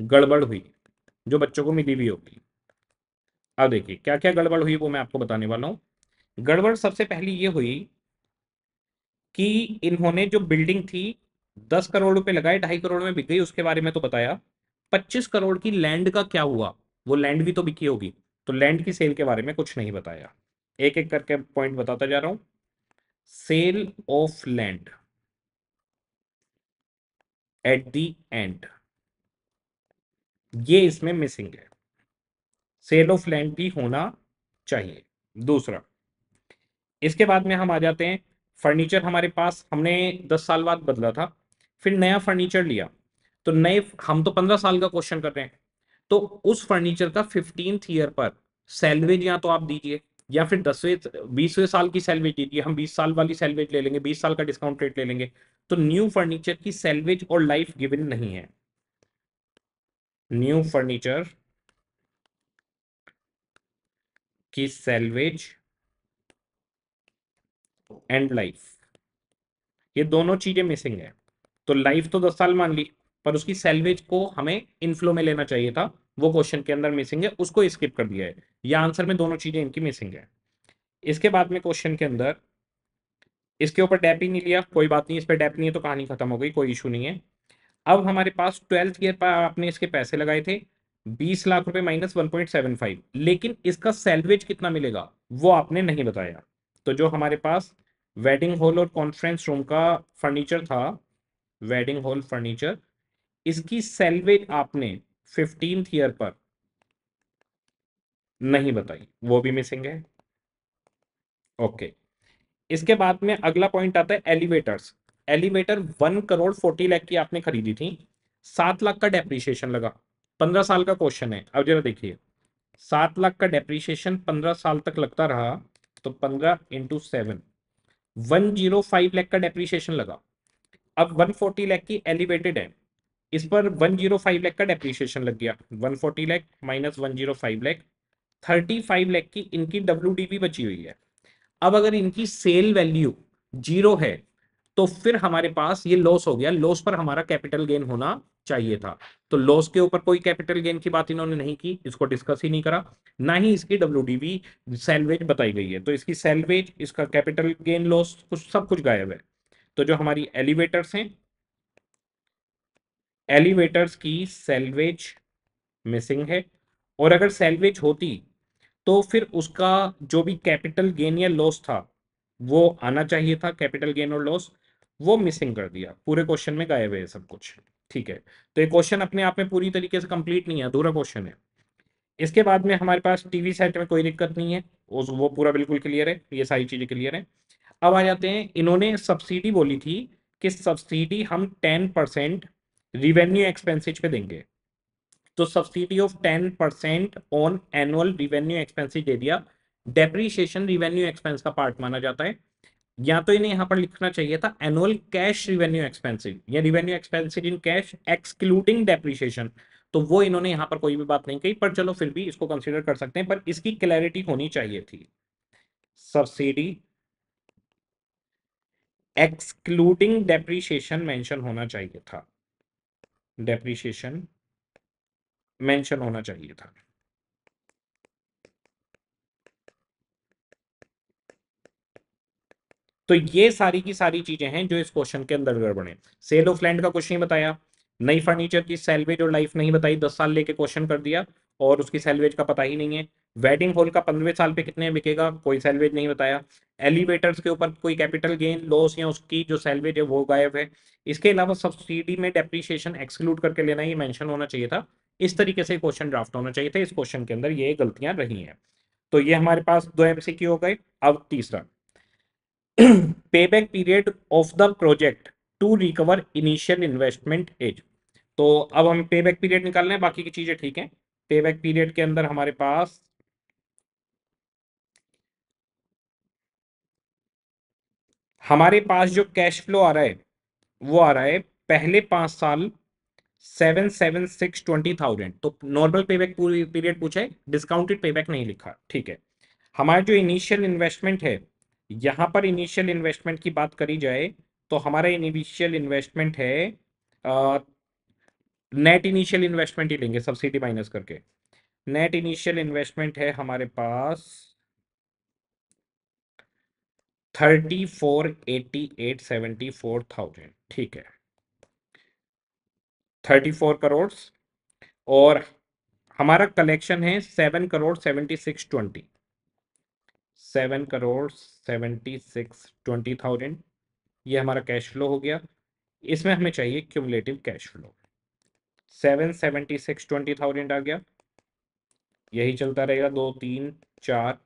गड़बड़ हुई जो बच्चों को मिली भी होगी अब देखिए क्या क्या गड़बड़ हुई वो मैं आपको बताने वाला हूँ गड़बड़ सबसे पहली ये हुई कि इन्होंने जो बिल्डिंग थी दस करोड़ रुपए लगाए ढाई करोड़ में बिक गई उसके बारे में तो बताया पच्चीस करोड़ की लैंड का क्या हुआ वो लैंड भी तो बिकी होगी तो लैंड की सेल के बारे में कुछ नहीं बताया एक एक करके पॉइंट बताता जा रहा हूं sale of land at the end ये इसमें मिसिंग है सेल ऑफ लैंड भी होना चाहिए दूसरा इसके बाद में हम आ जाते हैं फर्नीचर हमारे पास हमने दस साल बाद बदला था फिर नया फर्नीचर लिया तो नए हम तो पंद्रह साल का क्वेश्चन कर रहे हैं तो उस फर्नीचर का फिफ्टीन ईयर पर सैलवेज या तो आप दीजिए या फिर दसवें बीसवें साल की सैलवेज दीजिए हम बीस साल वाली सैलवेज ले लेंगे बीस साल का डिस्काउंट रेट ले लेंगे तो न्यू फर्नीचर की सैलवेज और लाइफ गिवन नहीं है न्यू फर्नीचर की सेल्वेज एंड लाइफ ये दोनों चीजें मिसिंग है तो लाइफ तो दस साल मान ली पर उसकी सेल्वेज को हमें इनफ्लो में लेना चाहिए था वो क्वेश्चन के अंदर मिसिंग है उसको स्किप कर दिया है या आंसर में दोनों चीजें इनकी मिसिंग है इसके बाद में क्वेश्चन के अंदर इसके ऊपर डैप ही नहीं लिया कोई बात नहीं इस पर डैप नहीं है तो कहानी खत्म हो गई कोई इशू नहीं है अब हमारे पास ट्वेल्थ ईयर पर आपने इसके पैसे लगाए थे बीस लाख रुपए minus one point seven five लेकिन इसका सैलवेज कितना मिलेगा वो आपने नहीं बताया तो जो हमारे पास वेडिंग हॉल और कॉन्फ्रेंस रूम का फर्नीचर था वेडिंग हॉल फर्नीचर इसकी सैलवेज आपने फिफ्टीन ईयर पर नहीं बताई वो भी मिसिंग है ओके इसके बाद में अगला पॉइंट आता है elevators elevator one crore forty lakh की आपने खरीदी थी सात लाख का डेप्रीशिएशन लगा पंद्रह साल का क्वेश्चन है अब जरा देखिए सात लाख का डेप्रीशिएशन पंद्रह साल तक लगता रहा तो पंद्रह into seven one zero five lakh का डेप्रीशिएशन लगा अब वन फोर्टी लैख की एलिवेटेड है इस पर वन जीरो फाइव लैख का डेप्रीशिएशन लग गया one forty lakh minus one zero five lakh thirty five lakh की इनकी डब्ल्यू बची हुई है अब अगर इनकी सेल वैल्यू जीरो है तो फिर हमारे पास ये लॉस हो गया लॉस पर हमारा कैपिटल गेन होना चाहिए था तो लॉस के ऊपर कोई कैपिटल गेन की बात इन्होंने नहीं की इसको डिस्कस ही नहीं करा ना ही इसकी डब्ल्यू सैलवेज बताई गई है तो इसकी सैलवेज इसका कैपिटल गेन लॉस कुछ सब कुछ गायब है तो जो हमारी एलिवेटर्स हैं एलिवेटर्स की सैलवेज मिसिंग है और अगर सैलवेज होती तो फिर उसका जो भी कैपिटल गेन या लॉस था वो आना चाहिए था कैपिटल गेन और लॉस वो मिसिंग कर दिया पूरे क्वेश्चन में गायब है सब कुछ ठीक है तो ये क्वेश्चन अपने आप में पूरी तरीके से कंप्लीट नहीं है अधूरा क्वेश्चन है इसके बाद में हमारे पास टीवी सेट में कोई दिक्कत नहीं है वो पूरा बिल्कुल क्लियर है ये सारी चीज़ें क्लियर है अब आ जाते हैं इन्होंने सब्सिडी बोली थी कि सब्सिडी हम टेन परसेंट रिवेन्यू एक्सपेंसिज पे देंगे तो subsidy of ten percent on annual revenue expenses दे दिया डेप्रीशिएशन रिवेन्यू एक्सपेंस का पार्ट माना जाता है या तो इन्हें यहां पर लिखना चाहिए था एनुअल कैश रिवेन्यू एक्सपेंसिव या revenue expensive in cash excluding depreciation तो वो इन्होंने यहां पर कोई भी बात नहीं कही पर चलो फिर भी इसको कंसिडर कर सकते हैं पर इसकी क्लैरिटी होनी चाहिए थी सब्सिडी एक्सक्लूडिंग डेप्रिशिएशन मेंशन होना चाहिए था डेप्रिशिएशन मेंशन होना चाहिए था तो ये सारी की सारी चीजें हैं जो इस क्वेश्चन के अंदर गड़बड़े सेल ऑफ लैंड का कुछ नहीं बताया नई फर्नीचर की सैलवेज और लाइफ नहीं बताई दस साल लेके क्वेश्चन कर दिया और उसकी सैलवेज का पता ही नहीं है वेडिंग हॉल का पंद्रह साल पे कितने बिकेगा कोई सैलवेज नहीं बताया एलिवेटर्स के ऊपर कोई कैपिटल गेन लॉस या उसकी जो सैलवेज है वो गायब है इसके अलावा सब्सिडी में डेप्रीशिएशन एक्सक्लूड करके लेना ये मेंशन होना चाहिए था इस तरीके से क्वेश्चन ड्राफ्ट होना चाहिए था इस क्वेश्चन के अंदर ये गलतियां रही हैं तो ये हमारे पास दो एम हो गए अब तीसरा pay back period of the project to recover initial investment as तो अब पे बैक पीरियड निकाल लें बाकी की चीजें ठीक है पे बैक पीरियड के अंदर हमारे पास हमारे पास जो कैश फ्लो आ रहा है वो आ रहा है पहले पांच साल seven seven six twenty thousand तो नॉर्मल पे बैक पीरियड पूछा है डिस्काउंटेड बैक नहीं लिखा ठीक है हमारा जो इनिशियल इन्वेस्टमेंट है यहां पर इनिशियल इन्वेस्टमेंट की बात करी जाए तो हमारा इनिशियल इन्वेस्टमेंट है नेट इनिशियल इन्वेस्टमेंट ही लेंगे सब्सिडी माइनस करके नेट इनिशियल इन्वेस्टमेंट है हमारे पास thirty four eighty eight seventy four thousand ठीक है थर्टी फोर करोड़ और हमारा कलेक्शन है seven crore seventy six twenty seven crore seventy six twenty thousand ये हमारा कैश फ्लो हो गया इसमें हमें चाहिए cumulative cash flow seven seventy six twenty thousand आ गया यही चलता रहेगा दो तीन चार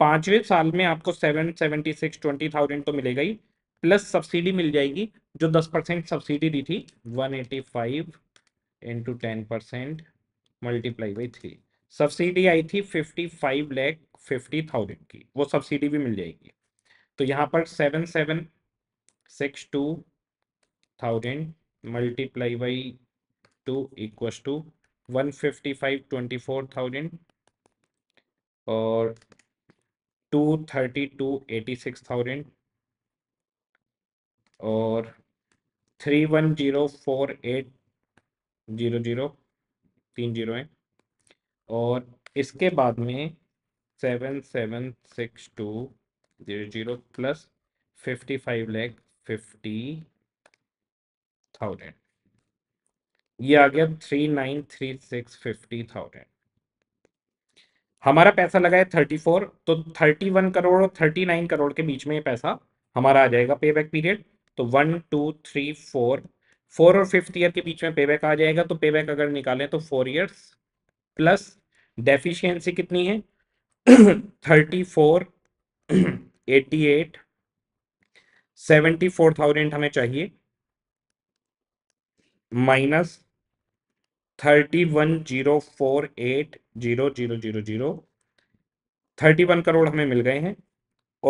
पाँचवें साल में आपको seven seventy six twenty thousand तो मिलेगा ही प्लस सब्सिडी मिल जाएगी जो दस परसेंट सब्सिडी दी थी one eighty five into ten percent multiply by three subsidy आई थी fifty five lakh fifty thousand की वो सब्सिडी भी मिल जाएगी तो यहाँ पर seven seven six two thousand multiply by two equals two one fifty five twenty four thousand और two thirty two eighty six thousand और three one zero four eight zero zero तीन जीरो है और इसके बाद में seven seven six two zero zero plus fifty five lakh fifty thousand ये आ गया three nine three six fifty thousand हमारा पैसा लगा है थर्टी फोर तो थर्टी वन करोड़ और थर्टी नाइन करोड़ के बीच में ये पैसा हमारा आ जाएगा पे बैक पीरियड तो one two three four four और फिफ्थ ईयर के बीच में पे बैक आ जाएगा तो पे बैक अगर निकालें तो फोर ईयर्स प्लस डेफिशिएंसी कितनी है thirty four eighty eight seventy four thousand हमें चाहिए minus thirty one zero four eight zero zero zero zero thirty one crore हमें मिल गए हैं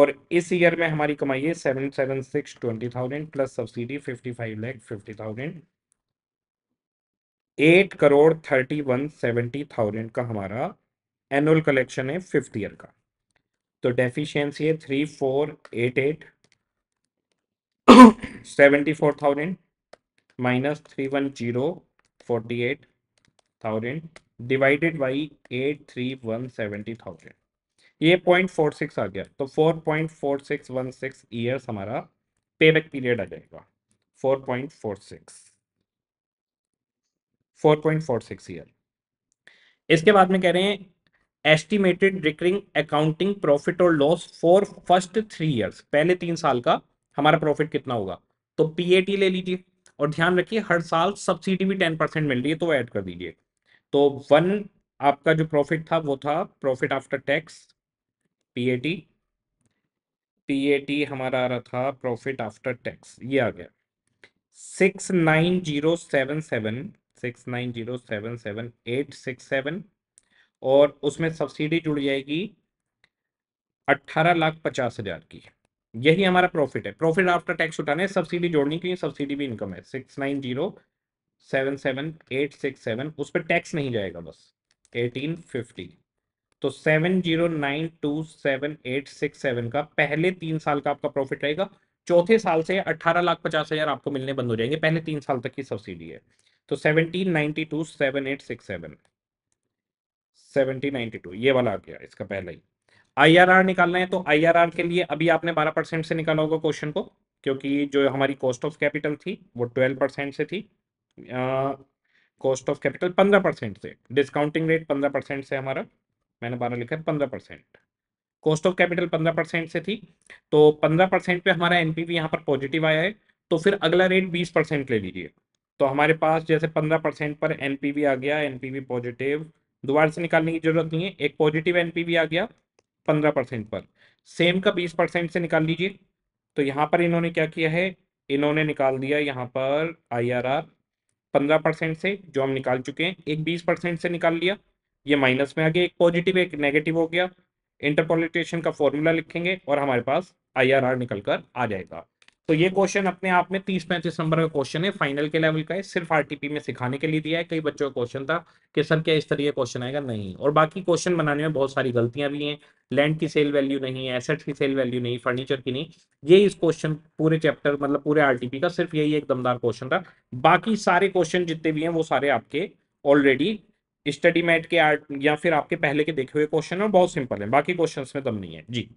और इस ईयर में हमारी कमाई है seven seven six twenty thousand plus subsidy fifty five lakh fifty thousand eight crore thirty one seventy thousand का हमारा एनुअल कलेक्शन है फिफ्थ ईयर का तो डेफिशिएंसी है three four eight eight seventy four thousand minus three one zero forty eight thousand divided by eight three one seventy thousand ये point four six आ गया तो four point four six one six years हमारा पे back period आ जाएगा four point four six 4.46 year इसके बाद में कह रहे हैं एस्टिमेटेड रिकरिंग अकाउंटिंग प्रॉफिट और loss for first three years पहले तीन साल का हमारा प्रॉफिट कितना होगा तो पीएटी ले लीजिए और ध्यान रखिए हर साल सब्सिडी भी टेन परसेंट मिल रही है तो ऐड कर दीजिए तो वन आपका जो प्रॉफिट था वो था profit after tax PAT PAT हमारा आ रहा था प्रॉफिट आफ्टर टैक्स ये आ गया six nine zero seven seven six nine zero seven seven eight six seven और उसमें सब्सिडी जुड़ जाएगी अट्ठारह लाख पचास हज़ार की यही हमारा प्रॉफिट है प्रॉफिट आफ्टर टैक्स उठाने सब्सिडी जोड़नी क्योंकि सब्सिडी भी इनकम है six nine zero seven seven eight six seven उस पर टैक्स नहीं जाएगा बस एटीन फिफ्टी तो seven zero nine two seven eight six seven का पहले तीन साल का आपका प्रॉफिट रहेगा चौथे साल से अट्ठारह लाख पचास हज़ार आपको मिलने बंद हो जाएंगे पहले तीन साल तक की सब्सिडी है तो seventeen ninety two seven eight six seven seventeen ninety two ये वाला आ गया इसका पहला ही आईआरआर निकालना है तो आईआरआर के लिए अभी आपने बारह परसेंट से निकाला होगा क्वेश्चन को क्योंकि जो हमारी कॉस्ट ऑफ कैपिटल थी वो ट्वेल्व परसेंट से थी कॉस्ट ऑफ कैपिटल पंद्रह परसेंट से डिस्काउंटिंग रेट पंद्रह परसेंट से हमारा मैंने बारह लिखा है पंद्रह परसेंट कॉस्ट ऑफ कैपिटल पंद्रह परसेंट से थी तो पंद्रह परसेंट पे हमारा एनपीवी यहाँ पर पॉजिटिव आया है तो फिर अगला रेट बीस परसेंट ले लीजिए तो हमारे पास जैसे पंद्रह परसेंट पर एनपीवी आ गया एनपीवी पॉजिटिव दोबारा से निकालने की जरूरत नहीं है एक पॉजिटिव एनपीवी आ गया पंद्रह परसेंट पर सेम का बीस परसेंट से निकाल लीजिए तो यहाँ पर इन्होंने क्या किया है इन्होंने निकाल दिया यहाँ पर आईआरआर पंद्रह परसेंट से जो हम निकाल चुके हैं एक बीस परसेंट से निकाल लिया ये माइनस में आ गया एक पॉजिटिव एक नेगेटिव हो गया इंटरपोलिटेशन का फॉर्मूला लिखेंगे और हमारे पास आर निकल कर आ जाएगा तो ये क्वेश्चन अपने आप में तीस पैंतीस नंबर का क्वेश्चन है फाइनल के लेवल का है सिर्फ आरटीपी में सिखाने के लिए दिया है कई बच्चों का क्वेश्चन था कि सर क्या इस तरीके क्वेश्चन आएगा नहीं और बाकी क्वेश्चन बनाने में बहुत सारी गलतियां भी हैं लैंड की सेल वैल्यू नहीं है एसेट्स की सेल वैल्यू नहीं फर्नीचर की नहीं ये इस क्वेश्चन पूरे चैप्टर मतलब पूरे आर का सिर्फ यही एक दमदार क्वेश्चन था बाकी सारे क्वेश्चन जितने भी हैं वो सारे आपके ऑलरेडी स्टडी मैट के आर्ट या फिर आपके पहले के देखे हुए क्वेश्चन है बहुत सिंपल है बाकी क्वेश्चन में दम नहीं है जी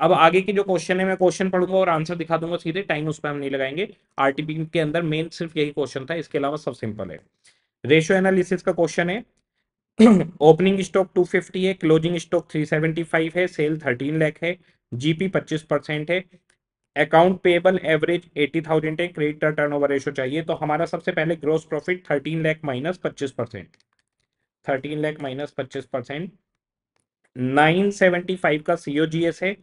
अब आगे के जो क्वेश्चन है मैं क्वेश्चन पढ़ूंगा और आंसर दिखा दूंगा सीधे टाइम उस पर हम नहीं लगाएंगे आरटीपी के अंदर मेन सिर्फ यही क्वेश्चन था इसके अलावा सब सिंपल है रेशो एनालिसिस का क्वेश्चन है ओपनिंग स्टॉक 250 है क्लोजिंग स्टॉक 375 है सेल 13 लाख है जीपी 25 परसेंट है अकाउंट पेबल एवरेज 80,000 है क्रेडिट टर्नओवर रेशो चाहिए तो हमारा सबसे पहले gross profit 13 lakh minus 25 percent thirteen lakh minus पच्चीस परसेंट नाइन सेवेंटी फाइव का सी जी एस है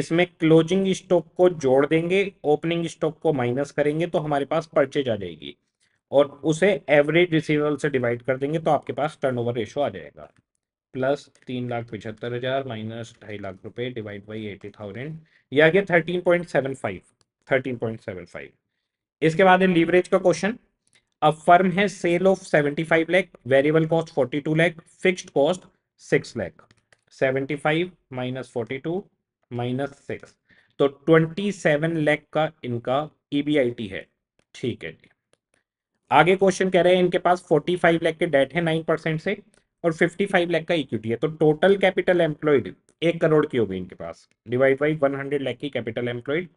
इसमें क्लोजिंग स्टॉक को जोड़ देंगे ओपनिंग स्टॉक को माइनस करेंगे तो हमारे पास परचेज आ जाएगी और उसे एवरेज रिसीवेबल से डिवाइड कर देंगे तो आपके पास टर्नओवर रेशो आ जाएगा प्लस तीन लाख पिछहत्तर हज़ार माइनस ढाई लाख रुपए डिवाइड बाई एटी थाउजेंड या गया thirteen point seven five thirteen point seven five इसके बाद है लीवरेज का क्वेश्चन अब फर्म है sale of 75 lakh variable cost 42 lakh fixed cost 6 lakh 75 minus 42 minus 6 तो 27 लाख का इनका ईबीआईटी e है ठीक है जी आगे क्वेश्चन कह रहे हैं इनके पास 45 लाख के डेट है 9 परसेंट से और 55 लाख का इक्विटी है तो टोटल कैपिटल एम्प्लॉयड एक करोड़ की होगी इनके पास डिवाइड बाई 100 लाख की कैपिटल एम्प्लॉयड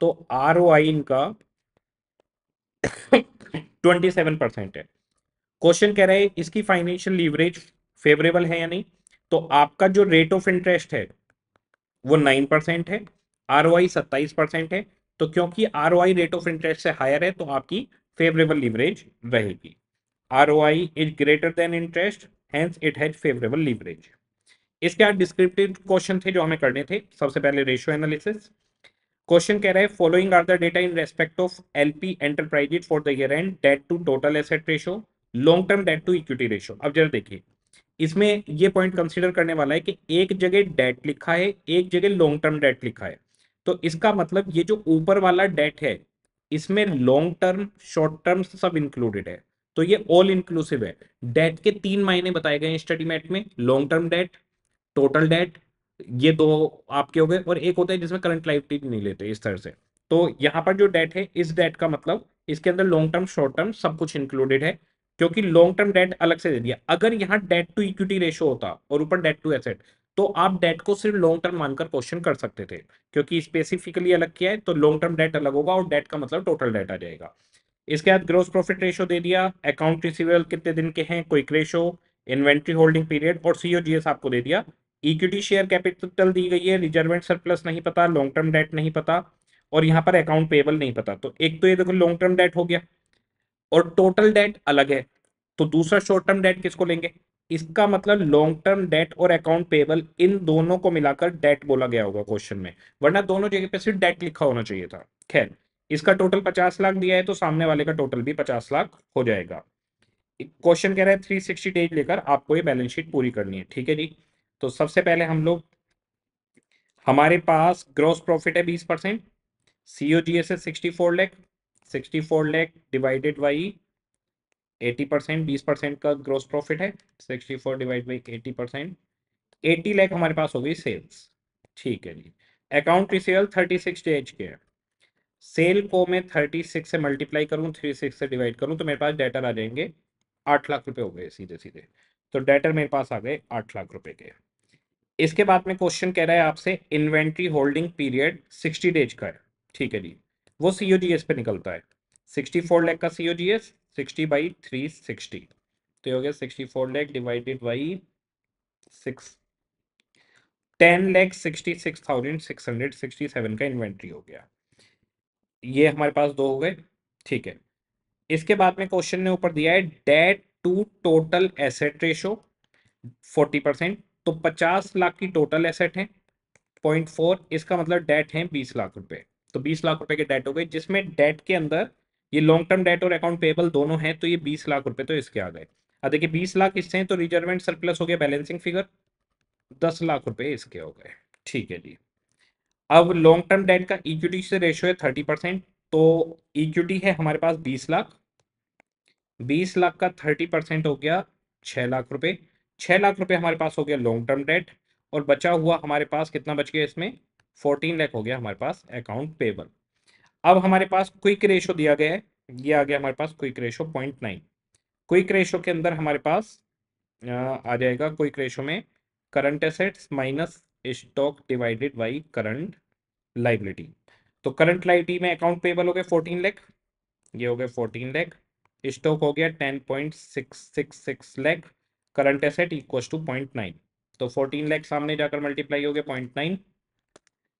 तो आर इनका ट्वेंटी सेवन परसेंट है क्वेश्चन कह रहा है इसकी फाइनेंशियल लीवरेज फेवरेबल है या नहीं तो आपका जो रेट ऑफ इंटरेस्ट है वो नाइन परसेंट है आर ओ आई सत्ताईस परसेंट है तो क्योंकि R O I rate of interest से हायर है तो आपकी फेवरेबल लीवरेज रहेगी R O I is greater than interest hence it has favourable leverage इसके आज डिस्क्रिप्टिव क्वेश्चन थे जो हमें करने थे सबसे पहले रेशियो एनालिसिस क्वेश्चन कह रहा है following are the data in respect of LP enterprises for the year end debt to total asset ratio long term debt to equity ratio अब जरा देखिए इसमें ये पॉइंट कंसिडर करने वाला है कि एक जगह डेट लिखा है एक जगह लॉन्ग टर्म डेट लिखा है तो इसका मतलब ये जो ऊपर वाला डेट है इसमें लॉन्ग टर्म शॉर्ट टर्म सब इंक्लूडेड है तो ये ऑल इंक्लूसिव है डेट के तीन महीने बताए गए स्टडी मैट में long term debt total debt ये दो आपके हो गए और एक होता है जिसमें करंट लाइबिलिटी नहीं लेते इस तरह से तो यहाँ पर जो डेट है इस डेट का मतलब इसके अंदर लॉन्ग टर्म शॉर्ट टर्म सब कुछ इंक्लूडेड है क्योंकि लॉन्ग टर्म डेट अलग से दे दिया अगर यहाँ डेट टू इक्विटी रेशो होता और ऊपर डेट टू एसेट तो आप डेट को सिर्फ लॉन्ग टर्म मानकर क्वेश्चन कर सकते थे क्योंकि स्पेसिफिकली अलग किया है तो लॉन्ग टर्म डेट अलग होगा और डेट का मतलब टोटल डेट आ जाएगा इसके बाद ग्रोस प्रॉफिट रेशो दे दिया अकाउंट रिसीवेबल कितने दिन के हैं quick ratio inventory holding period और सीओ आपको दे दिया इक्विटी शेयर कैपिटल दी गई है रिजर्वेंट सरप्लस नहीं पता लॉन्ग टर्म डेट नहीं पता और यहाँ पर अकाउंट पेबल नहीं पता तो एक तो ये देखो लॉन्ग टर्म डेट हो गया और टोटल डेट अलग है तो दूसरा शॉर्ट टर्म डेट किसको लेंगे इसका मतलब लॉन्ग टर्म डेट और अकाउंट पेबल इन दोनों को मिलाकर डेट बोला गया होगा क्वेश्चन में वरना दोनों जगह पे सिर्फ डेट लिखा होना चाहिए था खैर इसका टोटल पचास लाख दिया है तो सामने वाले का टोटल भी पचास लाख हो जाएगा क्वेश्चन कह रहा है थ्री सिक्सटी डेज लेकर आपको ये बैलेंस शीट पूरी करनी है ठीक है जी तो सबसे पहले हम लोग हमारे पास ग्रॉस प्रॉफिट है बीस percent C O G S है sixty four lakh sixty four lakh divided by eighty percent बीस परसेंट का ग्रॉस प्रॉफिट है sixty four divide by eighty percent eighty lakh हमारे पास हो गई सेल्स ठीक है जी account receivable thirty six days के है सेल को मैं थर्टी सिक्स से मल्टीप्लाई करूँ थ्री सिक्स से डिवाइड करूँ तो मेरे पास डेटर आ जाएंगे आठ लाख रुपए हो गए सीधे सीधे तो डेटर मेरे पास आ गए आठ लाख रुपए के इसके बाद में क्वेश्चन कह रहा है आपसे inventory holding period sixty days का है ठीक है जी वो सी ओ जी एस पे निकलता है सिक्सटी फोर लैख का C O G S sixty by three sixty तो ये हो गया sixty four lakh divided by six ten lakh sixty six thousand six hundred sixty seven का इन्वेंट्री हो गया ये हमारे पास दो हो गए ठीक है इसके बाद में क्वेश्चन ने ऊपर दिया है debt to total asset ratio forty percent तो पचास लाख की टोटल एसेट है पॉइंट फोर इसका मतलब डेट है बीस लाख रुपए तो बीस लाख रुपए के डेट हो गए जिसमें डेट के अंदर ये लॉन्ग टर्म डेट और अकाउंट पेबल दोनों हैं तो ये बीस लाख रुपए तो इसके आ गए अब देखिए बीस लाख इससे हैं तो रिजर्वमेंट सरप्लस हो गया बैलेंसिंग फिगर दस लाख रुपए इसके हो गए ठीक है जी अब लॉन्ग टर्म डेट का इक्विटी से रेशियो है थर्टी परसेंट तो इक्विटी है हमारे पास बीस लाख बीस लाख का थर्टी परसेंट हो गया छः लाख रुपए छह लाख रुपए हमारे पास हो गया लॉन्ग टर्म डेट और बचा हुआ हमारे पास कितना बच गया इसमें फोर्टीन लाख हो गया हमारे पास अकाउंट पेबल अब हमारे पास क्विक रेशो दिया गया है ये आ गया हमारे पास quick ratio point nine quick ratio के अंदर हमारे पास आ जाएगा क्विक रेशो में current assets minus stock divided by current liability तो करंट लाइबिलिटी में अकाउंट पेबल हो गया फोर्टीन लैख ये हो गया फोर्टीन लैख स्टॉक हो गया ten point six six six lakh current asset equals to point nine तो फोर्टीन लाख सामने जाकर मल्टीप्लाई हो गया पॉइंट नाइन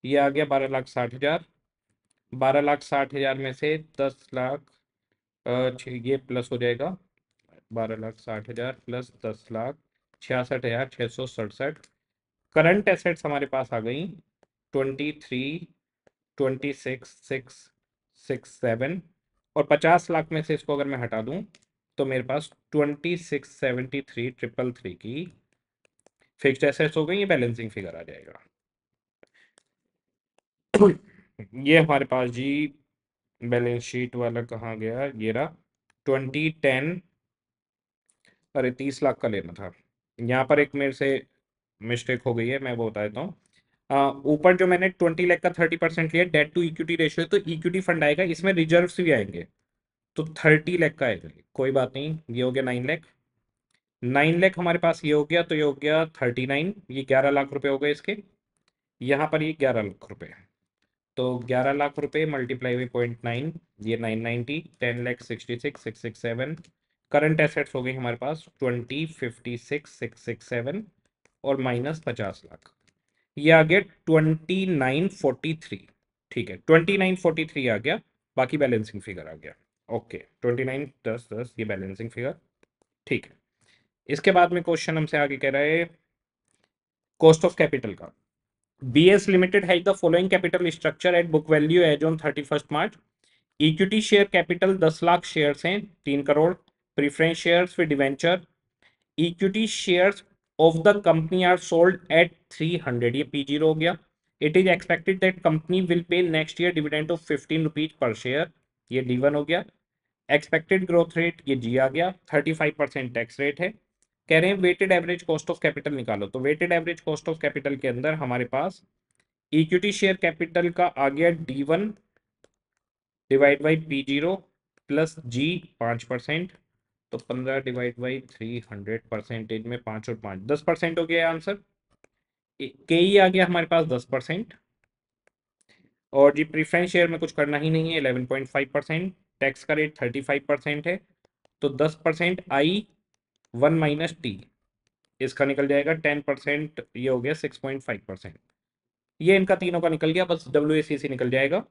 ये आ गया बारह लाख साठ हज़ार बारह लाख साठ हज़ार में से दस लाख ये प्लस हो जाएगा बारह लाख साठ हज़ार प्लस दस लाख छियासठ हज़ार छः सौ सड़सठ करंट एसेट्स हमारे पास आ गई twenty three twenty six six six seven और पचास लाख में से इसको अगर मैं हटा दूं तो मेरे पास twenty six seventy three triple three की फिक्स्ड एसेट्स हो गई ये बैलेंसिंग फिगर आ जाएगा ये हमारे पास जी बैलेंस शीट वाला कहाँ गया ये रहा ट्वेंटी टेन अरे तीस लाख का लेना था यहाँ पर एक मेरे से मिस्टेक हो गई है मैं वो बता देता हूँ ऊपर जो मैंने ट्वेंटी लाख का थर्टी परसेंट लिया डेट टू इक्विटी रेशियो तो इक्विटी फंड आएगा इसमें रिजर्व्स भी आएंगे तो थर्टी लैख का है कोई बात नहीं ये हो गया नाइन लैख नाइन लैख हमारे पास ये हो गया तो ये हो गया थर्टी नाइन ये ग्यारह लाख रुपए हो गए इसके यहाँ पर ये ग्यारह लाख रुपए है तो ग्यारह लाख रुपए मल्टीप्लाई हुई पॉइंट नाइन ये nine ninety ten lakh sixty six six six seven current assets हो गई हमारे पास twenty fifty six six six seven और माइनस पचास लाख ये आ गया ट्वेंटी नाइन फोर्टी थ्री ठीक है ट्वेंटी नाइन फोर्टी थ्री आ गया बाकी बैलेंसिंग फिगर आ गया ओके ट्वेंटी नाइन दस दस ये बैलेंसिंग फिगर ठीक है इसके बाद में क्वेश्चन हमसे आगे कह रहा है कॉस्ट ऑफ कैपिटल का B S limited has the following capital structure at book value as on thirty first March equity share capital दस लाख शेयर हैं तीन crore preference share with debenture equity share of the company are sold at three hundred ये P zero हो गया it is expected that company will pay next year dividend of fifteen rupees per share ये D one हो गया expected growth rate ये G आ गया thirty five percent tax rate है कह रहे हैं weighted average cost of capital निकालो तो weighted average cost of capital के अंदर हमारे पास इक्विटी शेयर कैपिटल का आ गया D one divide by P zero plus G पाँच परसेंट तो पंद्रह divide by three hundred percentage में पाँच और पाँच दस परसेंट हो गया आंसर के ई आ गया हमारे पास दस परसेंट और जी प्रिफ्रेंस शेयर में कुछ करना ही नहीं है eleven point five percent tax का रेट थर्टी फाइव परसेंट है तो दस percent I one minus T इसका निकल जाएगा टेन परसेंट ये हो गया सिक्स पॉइंट फाइव परसेंट ये इनका तीनों का निकल गया बस डब्ल्यू निकल जाएगा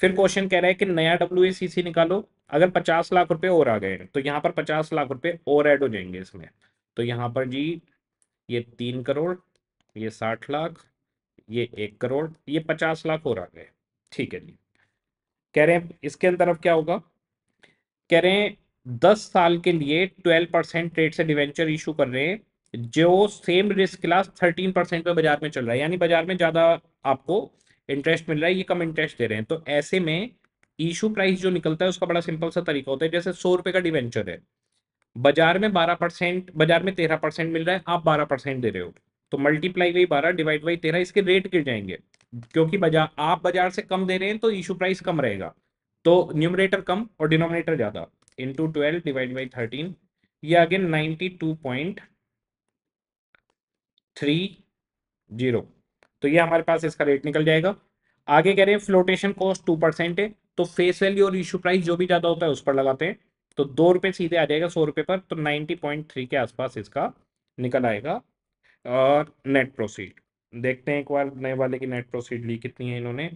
फिर क्वेश्चन कह रहा है कि नया डब्ल्यू निकालो अगर पचास लाख रुपये और आ गए तो यहाँ पर पचास लाख रुपये और ऐड हो जाएंगे इसमें तो यहाँ पर जी ये तीन करोड़ ये साठ लाख ये एक करोड़ ये पचास लाख और आ गए ठीक है जी कह रहे हैं इसके अंदर अब क्या होगा कह रहे हैं दस साल के लिए ट्वेल्व परसेंट रेट से डिवेंचर इशू कर रहे हैं जो same risk class thirteen percent पर बाजार में चल रहा है यानी बाजार में ज़्यादा आपको इंटरेस्ट मिल रहा है ये कम इंटरेस्ट दे रहे हैं तो ऐसे में इशू प्राइस जो निकलता है उसका बड़ा सिंपल सा तरीका होता है जैसे सौ रुपए का डिवेंचर है बाजार में बारह परसेंट बाजार में तेरह परसेंट मिल रहा है आप बारह परसेंट दे रहे हो तो मल्टीप्लाई बाई बारह डिवाइड बाई तेरह इसके रेट गिर जाएंगे क्योंकि बजा, आप बाजार से कम दे रहे हैं तो इशू प्राइस कम रहेगा तो न्यूमरेटर कम और डिनोमिनेटर ज़्यादा into twelve divide by thirteen ये again ninety two point three zero तो ये हमारे पास इसका रेट निकल जाएगा आगे कह रहे हैं फ्लोटेशन कॉस्ट टू परसेंट है तो फेस वैल्यू और इशू प्राइस जो भी ज़्यादा होता है उस पर लगाते हैं तो दो रुपये सीधे आ जाएगा सौ रुपये पर तो नाइन्टी पॉइंट थ्री के आसपास इसका निकल आएगा और नेट प्रोसीड देखते हैं एक बार नए वाले की नेट प्रोसीड ली कितनी है इन्होंने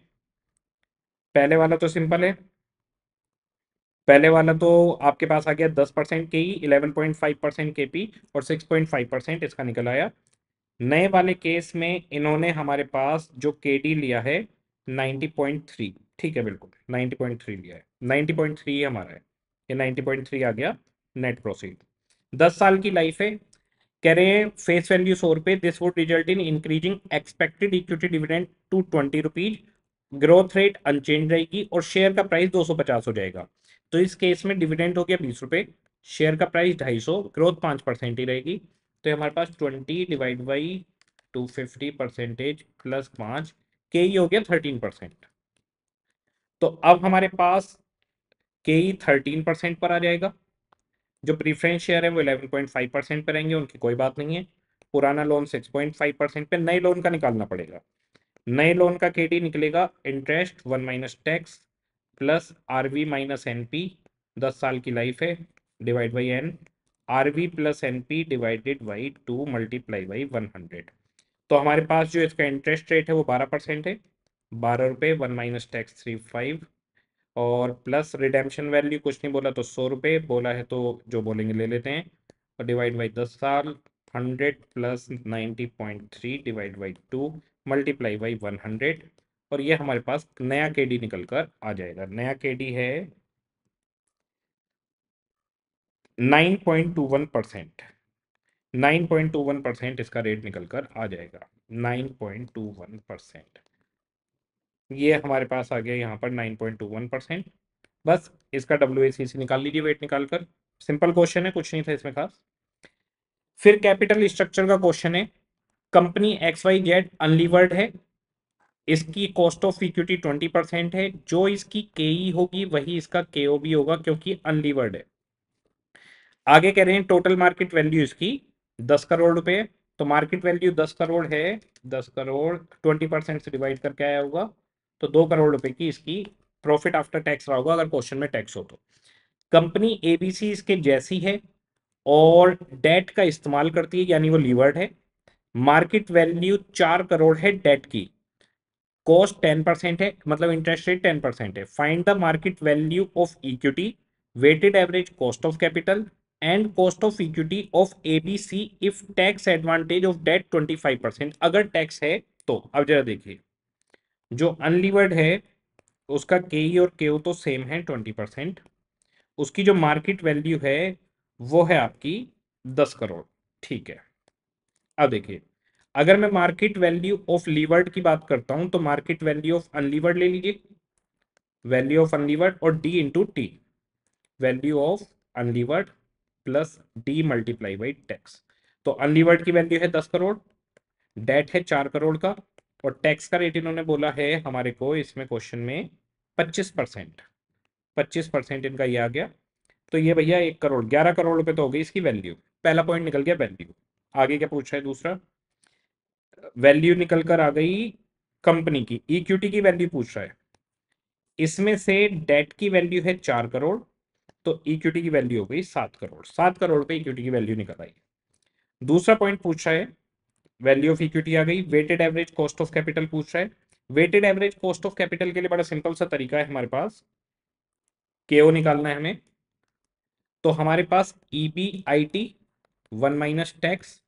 पहले वाला तो सिंपल है पहले वाला तो आपके पास आ गया दस percent K E eleven point five percent K P और सिक्स पॉइंट फाइव परसेंट इसका निकल आया नए वाले केस में इन्होंने हमारे पास जो के डी लिया है नाइन्टी पॉइंट थ्री ठीक है बिल्कुल नाइन्टी पॉइंट थ्री लिया है नाइन्टी पॉइंट थ्री हमारा है ये नाइन्टी पॉइंट थ्री आ गया नेट प्रोसीड दस साल की लाइफ है कह रहे हैं फेस वैल्यू सौ रुपये this would result in increasing expected equity dividend to twenty rupees growth rate unchanged रहेगी और शेयर का प्राइस दो सौ पचास हो जाएगा तो इस केस में डिविडेंड हो गया बीस रुपए शेयर का प्राइस ढाई सौ ग्रोथ पांच परसेंट ही रहेगी तो हमारे पास twenty divide by two fifty percentage plus पांच के ई e हो गया थर्टीन परसेंट तो अब हमारे पास के ही थर्टीन परसेंट पर आ जाएगा जो प्रीफ्रेंस शेयर है वो 11.5 परसेंट पर रहेंगे उनकी कोई बात नहीं है पुराना लोन 6.5 परसेंट पर नए लोन का निकालना पड़ेगा नए लोन का के निकलेगा interest one minus tax plus R V minus N P दस साल की लाइफ है divide by N R V plus N P divided by two multiply by one hundred तो हमारे पास जो इसका इंटरेस्ट रेट है वो बारह परसेंट है बारह रुपये one minus tax three five और प्लस रिडेम्पशन वैल्यू कुछ नहीं बोला तो सौ रुपये बोला है तो जो बोलेंगे ले लेते हैं और डिवाइड बाई दस साल hundred plus ninety point three divide by two multiply by one hundred और ये हमारे पास नया के डी निकल कर आ जाएगा नया के डी है nine point two one percent nine point two one percent इसका रेट निकल कर आ जाएगा nine point two one percent ये हमारे पास आ गया यहाँ पर nine point two one percent बस इसका डब्ल्यू निकाल लीजिए वेट निकाल कर सिंपल क्वेश्चन है कुछ नहीं था इसमें खास फिर कैपिटल स्ट्रक्चर का क्वेश्चन है company X Y Z unlevered है इसकी cost of equity twenty percent है जो इसकी के e होगी वही इसका के होगा क्योंकि अनलीवर्ड है आगे कह रहे हैं टोटल मार्केट वैल्यू इसकी दस करोड़ रुपए तो मार्केट वैल्यू दस करोड़ है दस करोड़ ट्वेंटी परसेंट से डिवाइड करके आया होगा तो दो करोड़ रुपए की इसकी प्रॉफिट आफ्टर टैक्स रहा होगा अगर क्वेश्चन में टैक्स हो तो कंपनी एबीसी इसके जैसी है और डेट का इस्तेमाल करती है यानी वो लीवर्ड है मार्केट वैल्यू चार करोड़ है डेट की कॉस्ट टेन परसेंट है मतलब इंटरेस्ट रेट टेन परसेंट है find the market value of equity weighted average cost of capital and cost of equity of ABC if tax advantage of debt twenty five percent अगर tax है तो अब जरा देखिए जो अनलिवर्ड है तो उसका के ई e और के ओ तो सेम है ट्वेंटी परसेंट उसकी जो मार्केट वैल्यू है वो है आपकी दस करोड़ ठीक है अब देखिए अगर मैं मार्केट वैल्यू ऑफ लीवर्ड की बात करता हूं तो मार्केट वैल्यू ऑफ अनलिवर्ड ले लीजिए वैल्यू ऑफ अनलिवर्ड और D into T value of unlevered plus D multiply by tax तो अनलिवर्ड की वैल्यू है दस करोड़ डेट है चार करोड़ का और टैक्स का रेट इन्होंने बोला है हमारे को इसमें क्वेश्चन में पच्चीस परसेंट पच्चीस परसेंट इनका ये आ गया तो ये भैया एक करोड़ ग्यारह करोड़ रुपए तो हो गई इसकी वैल्यू पहला पॉइंट निकल गया वैल्यू आगे क्या पूछा है दूसरा वैल्यू निकल कर आ गई कंपनी की इक्विटी की वैल्यू पूछ रहा है इसमें से डेट की वैल्यू है चार करोड़ तो इक्विटी की वैल्यू हो गई सात करोड़ सात करोड़ पे इक्विटी की वैल्यू निकल आई दूसरा पॉइंट पूछा है वैल्यू ऑफ इक्विटी आ गई weighted average cost of capital पूछ रहा है weighted average cost of capital के लिए बड़ा सिंपल सा तरीका है हमारे पास केओ निकालना है हमें तो हमारे पास E B I T one minus tax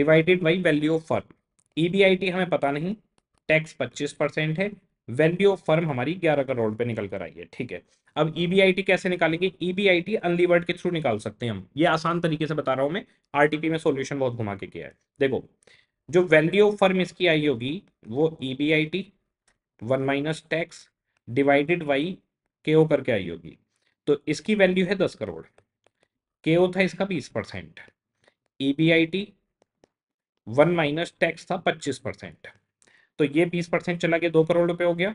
divided by value of firm E B I T हमें पता नहीं टैक्स पच्चीस परसेंट है वैल्यू ऑफ फर्म हमारी ग्यारह करोड़ पे निकल कर आई है ठीक है अब ई बी आई टी कैसे निकालेंगे E B I T unlevered के थ्रू निकाल सकते हैं हम ये आसान तरीके से बता रहा हूं मैं आर टी पी में सोल्यूशन बहुत घुमा के किया है देखो जो वैल्यू ऑफ फर्म इसकी आई होगी वो E B I T one minus tax divided by K O करके आई होगी तो इसकी वैल्यू है दस करोड़ के ओ था इसका बीस percent E B I T one minus tax था पच्चीस परसेंट तो ये बीस परसेंट चला गया दो करोड़ रुपये हो गया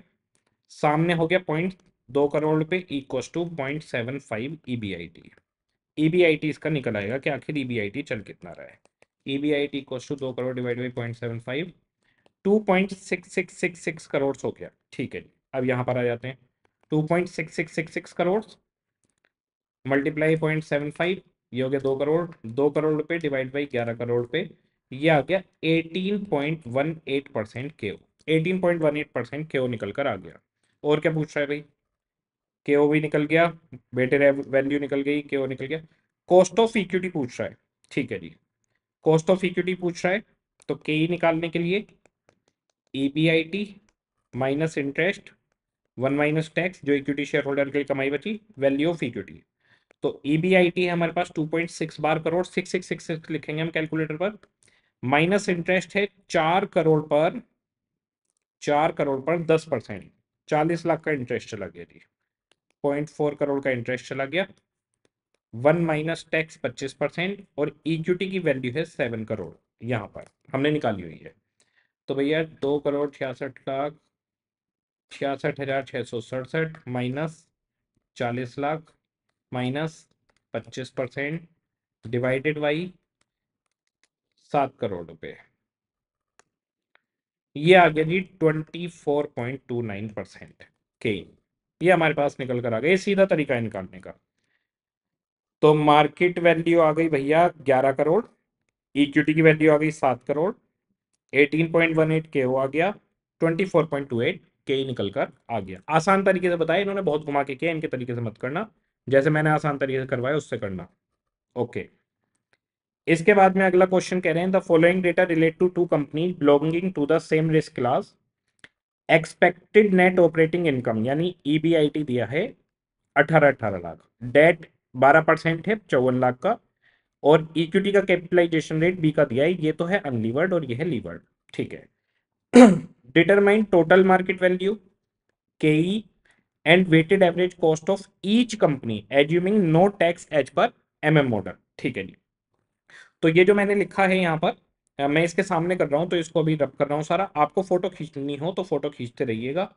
सामने हो गया पॉइंट दो करोड़ रुपये equal to point seven five E B I T E B I T इसका निकल आएगा कि आखिर ई बी आई टी चल कितना रहा है EBIT equals to 2 crore divided by 0.75, 2.6666 crores हो गया ठीक है अब यहाँ पर आ जाते हैं 2.6666 crores, multiply 0.75, ये हो गया दो करोड़ दो करोड़ रुपये डिवाइड बाई ग्यारह करोड़ पे, ये आ गया eighteen point one eight percent के eighteen point one eight percent के निकल कर आ गया और क्या पूछ रहा है भाई के ओ भी निकल गया बेटे वैल्यू निकल गई के ओ निकल गया कॉस्ट ऑफ इक्विटी पूछ रहा है ठीक है जी कॉस्ट ऑफ इक्विटी पूछ रहा है तो के ई e निकालने के लिए E B I T minus interest one minus tax जो इक्विटी शेयर होल्डर के कमाई बची वैल्यू ऑफ इक्विटी तो ई बी आई टी है हमारे पास two point six bar crore six six six six लिखेंगे हम कैलकुलेटर पर माइनस इंटरेस्ट है चार करोड़ पर चार करोड़ पर दस परसेंट चालीस लाख का इंटरेस्ट चला गया जी पॉइंट फोर करोड़ का इंटरेस्ट चला गया वन माइनस टैक्स पच्चीस परसेंट और इक्विटी e की वैल्यू है सेवन करोड़ यहाँ पर हमने निकाली हुई है तो भैया दो करोड़ छियासठ लाख छियासठ हजार छः सौ सड़सठ माइनस चालीस लाख माइनस पच्चीस परसेंट डिवाइडेड बाई सात करोड़ रुपए ये आ गया जी twenty four point two nine percent के ये हमारे पास निकल कर आ गया ये सीधा तरीका है निकालने का तो मार्केट वैल्यू आ गई भैया ग्यारह करोड़ इक्विटी की वैल्यू आ गई सात crore eighteen point one eight K ओ आ गया twenty four point two eight K निकल कर आ गया आसान तरीके से बताया इन्होंने बहुत घुमा के किया इनके तरीके से मत करना जैसे मैंने आसान तरीके से करवाया उससे करना ओके इसके बाद में अगला क्वेश्चन कह रहे हैं the following data relate to two company belonging to the same risk class expected net operating income यानी ई e दिया है अठारह अठारह लाख डेट बारह परसेंट है चौवन लाख का और इक्विटी e का कैपिटलाइजेशन रेट बी का दिया है ये तो है अनलीवर्ड और ये है लीवर्ड ठीक है डिटरमाइन टोटल मार्केट वैल्यू के E and weighted average cost of each company assuming no tax as per M M model ठीक है जी तो ये जो मैंने लिखा है यहाँ पर मैं इसके सामने कर रहा हूँ तो इसको अभी रब कर रहा हूँ सारा आपको फोटो खींचनी हो तो फोटो खींचते रहिएगा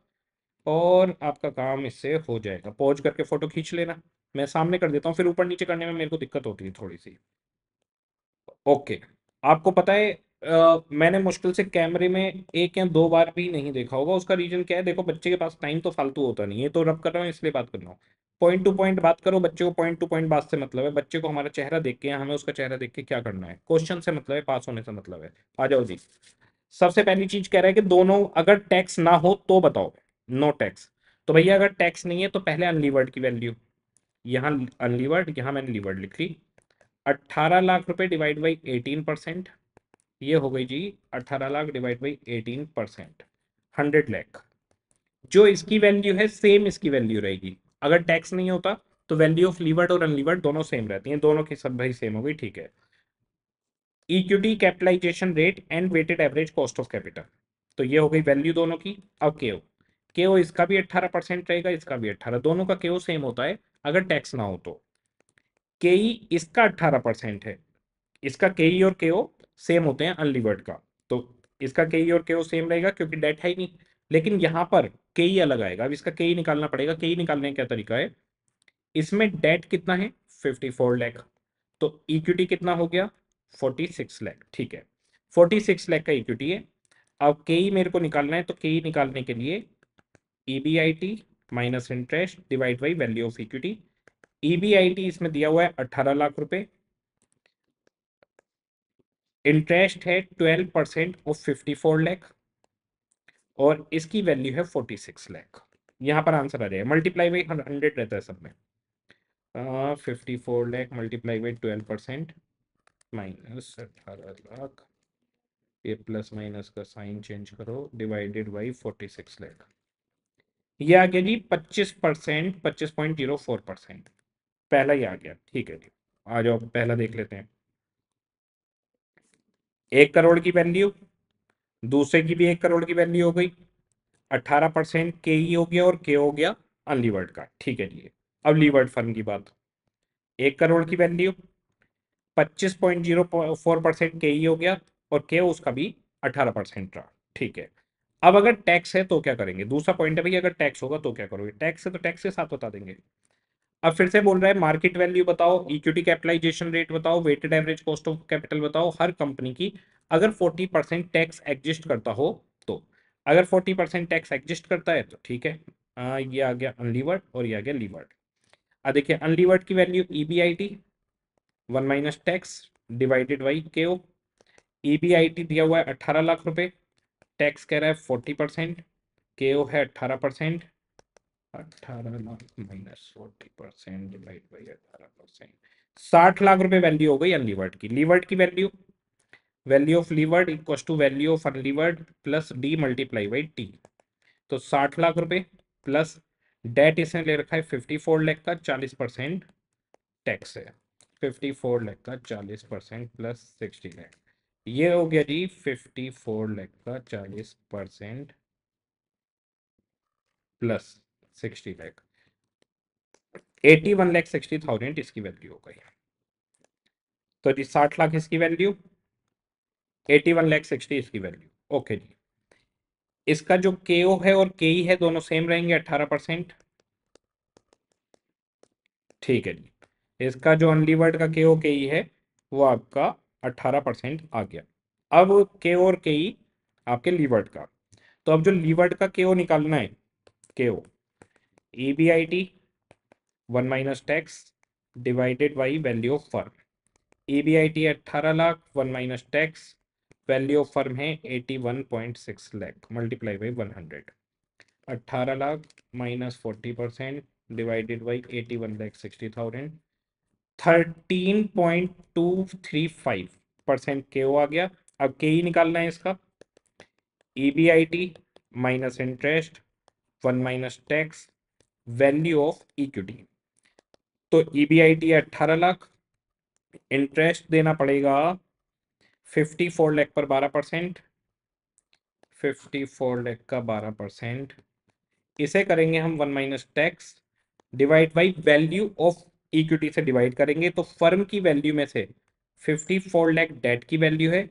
और आपका काम इससे हो जाएगा पॉज करके फोटो खींच लेना मैं सामने कर देता हूँ फिर ऊपर नीचे करने में मेरे को दिक्कत होती है थोड़ी सी ओके आपको पता है आ, मैंने मुश्किल से कैमरे में एक या दो बार भी नहीं देखा होगा उसका रीजन क्या है देखो बच्चे के पास टाइम तो फालतू होता नहीं है तो रब कर रहा हूँ इसलिए बात कर रहा हूँ पॉइंट टू पॉइंट बात करो बच्चे को पॉइंट टू पॉइंट बात से मतलब है बच्चे को हमारा चेहरा देख के हमें उसका चेहरा देख के क्या करना है क्वेश्चन से मतलब है पास होने से मतलब है आ जाओ जी सबसे पहली चीज कह रहा है कि दोनों अगर टैक्स ना हो तो बताओ नो टैक्स तो भैया अगर टैक्स नहीं है तो पहले अनलीवर्ड की वैल्यू यहाँ अनलिवर्ड यहाँ मैंने लिवर्ड लिख ली अट्ठारह लाख रुपए डिवाइड बाई एटीन परसेंट ये हो गई जी अट्ठारह lakh divide by eighteen percent hundred lakh जो इसकी वैल्यू है सेम इसकी वैल्यू रहेगी अगर टैक्स नहीं होता तो वैल्यू ऑफ लीवर्ड और अनलिवर्ड दोनों सेम रहती हैं दोनों की सब भाई सेम होगी ठीक है equity capitalisation rate and weighted average cost of capital तो ये हो गई वैल्यू दोनों की अब के ओ इसका भी अट्ठारह परसेंट रहेगा इसका भी अट्ठारह दोनों का के सेम होता है अगर टैक्स ना हो तो के e इसका अट्ठारह परसेंट है इसका के e और के सेम होते हैं अनलिवर्ड का तो इसका के e और के सेम रहेगा क्योंकि डेट है ही नहीं लेकिन यहां पर के अलग आएगा अब इसका के निकालना पड़ेगा के निकालने का तरीका है इसमें डेट कितना है फिफ्टी फोर लैख तो इक्विटी कितना हो गया फोर्टी सिक्स लैख ठीक है फोर्टी सिक्स लैख का इक्विटी है अब के मेरे को निकालना है तो के निकालने के लिए E B I T minus interest divide by value of equity EBIT इसमें दिया हुआ है अट्ठारह लाख रुपए इंटरेस्ट है twelve percent of fifty four lakh और इसकी वैल्यू है फोर्टी सिक्स लैख यहाँ पर आंसर आ जाएगा मल्टीप्लाई बाई हंड्रेड रहता है सब में fifty four lakh multiply by twelve percent minus अठारह लाख ये प्लस माइनस का साइन चेंज करो divided by forty six lakh ये आ गया जी पच्चीस परसेंट पच्चीस पॉइंट जीरो फोर परसेंट पहला ही आ गया ठीक है जी आ जाओ पहला देख लेते हैं एक करोड़ की वैल्यू दूसरे की भी एक करोड़ की वैल्यू हो गई अट्ठारह परसेंट के ही हो गया और के हो गया अनलीवर्ड का ठीक है जी अब लीवर्ड फर्म की बात एक करोड़ की वैल्यू पच्चीस पॉइंट जीरो फोर परसेंट के ही हो गया और के उसका भी अठारह परसेंट रहा ठीक है अब अगर टैक्स है तो क्या करेंगे दूसरा पॉइंट है भैया अगर टैक्स होगा तो क्या करोगे टैक्स है तो टैक्स के साथ बता देंगे अब फिर से बोल रहा है मार्केट वैल्यू बताओ इक्विटी कैपिटलाइजेशन रेट बताओ weighted average cost of capital बताओ हर कंपनी की अगर 40 परसेंट टैक्स एग्जिस्ट करता हो तो अगर 40 परसेंट टैक्स एग्जिस्ट करता है तो ठीक है आ, ये आ गया अनलीवर्ड और ये आ गया लीवर्ड अब देखिए अनलीवर्ड की value E B I T one minus tax divided by K O E B I T दिया हुआ है अट्ठारह लाख रुपये टैक्स कह रहा है फोर्टी परसेंट के ओ है अट्ठारह परसेंट अट्ठारह lakh minus forty percent divide by अठारह परसेंट साठ लाख रुपए वैल्यू हो गई अनलिवर्ड की लीवर्ड की value value of levered equal to value of unlevered plus D multiply by T तो साठ लाख रुपए प्लस डेट इसने ले रखा है फिफ्टी फोर लैख का चालीस परसेंट टैक्स है फिफ्टी फोर लैख का चालीस परसेंट प्लस सिक्सटी लैख ये हो गया जी फिफ्टी फोर लैख का चालीस percent plus sixty lakh eighty one lakh sixty thousand इसकी वैल्यू हो गई तो जी साठ लाख इसकी value eighty one lakh sixty इसकी वैल्यू ओके जी इसका जो के ओ है और के ई e है दोनों सेम रहेंगे अट्ठारह परसेंट ठीक है जी इसका जो अनलिवर्ड का के ओ के ई है वो आपका अट्ठारह परसेंट आ गया अब के और के ई e, आपके लीवर्ड का तो अब जो लीवर्ड का के ओ निकालना है K O E B I T one minus tax divided by value of firm E B I T अट्ठारह lakh one minus tax value of firm है eighty one point six lakh multiply by one hundred अट्ठारह lakh minus forty percent divided by eighty one lakh sixty thousand thirteen point two three five percent K ओ आ गया अब के ही निकालना है इसका E B I T minus interest one minus tax value of equity तो E B I T अट्ठारह lakh interest देना पड़ेगा फिफ्टी फोर लैख पर बारह परसेंट फिफ्टी फोर लैख का बारह परसेंट इसे करेंगे हम one minus tax divide by value of equity से डिवाइड करेंगे तो फर्म की वैल्यू में से फिफ्टी फोर लैख डेट की वैल्यू है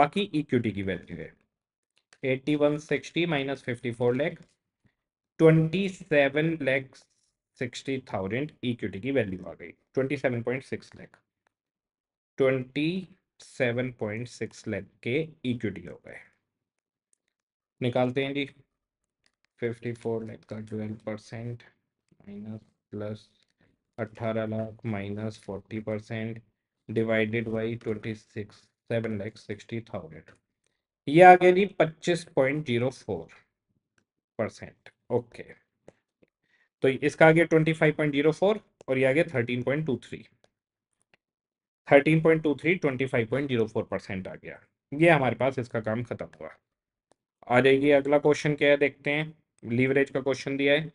बाकी इक्विटी की वैल्यू है eighty one sixty minus fifty four lakh twenty seven lakh sixty thousand equity की वैल्यू आ गई twenty seven point six lakh twenty seven point six lakh के इक्विटी हो गए निकालते हैं जी फिफ्टी फोर लैख का ट्वेल्व परसेंट माइनस प्लस अट्ठारह lakh minus forty percent divided by twenty six seven lakh sixty thousand ये आ गया जी पच्चीस point zero four percent okay तो इसका आ गया twenty five point zero four और ये आ गया thirteen point two three thirteen point two three twenty five point zero four percent आ गया ये हमारे पास इसका काम खत्म हुआ आ जाएगी अगला क्वेश्चन क्या है देखते हैं लीवरेज का क्वेश्चन दिया है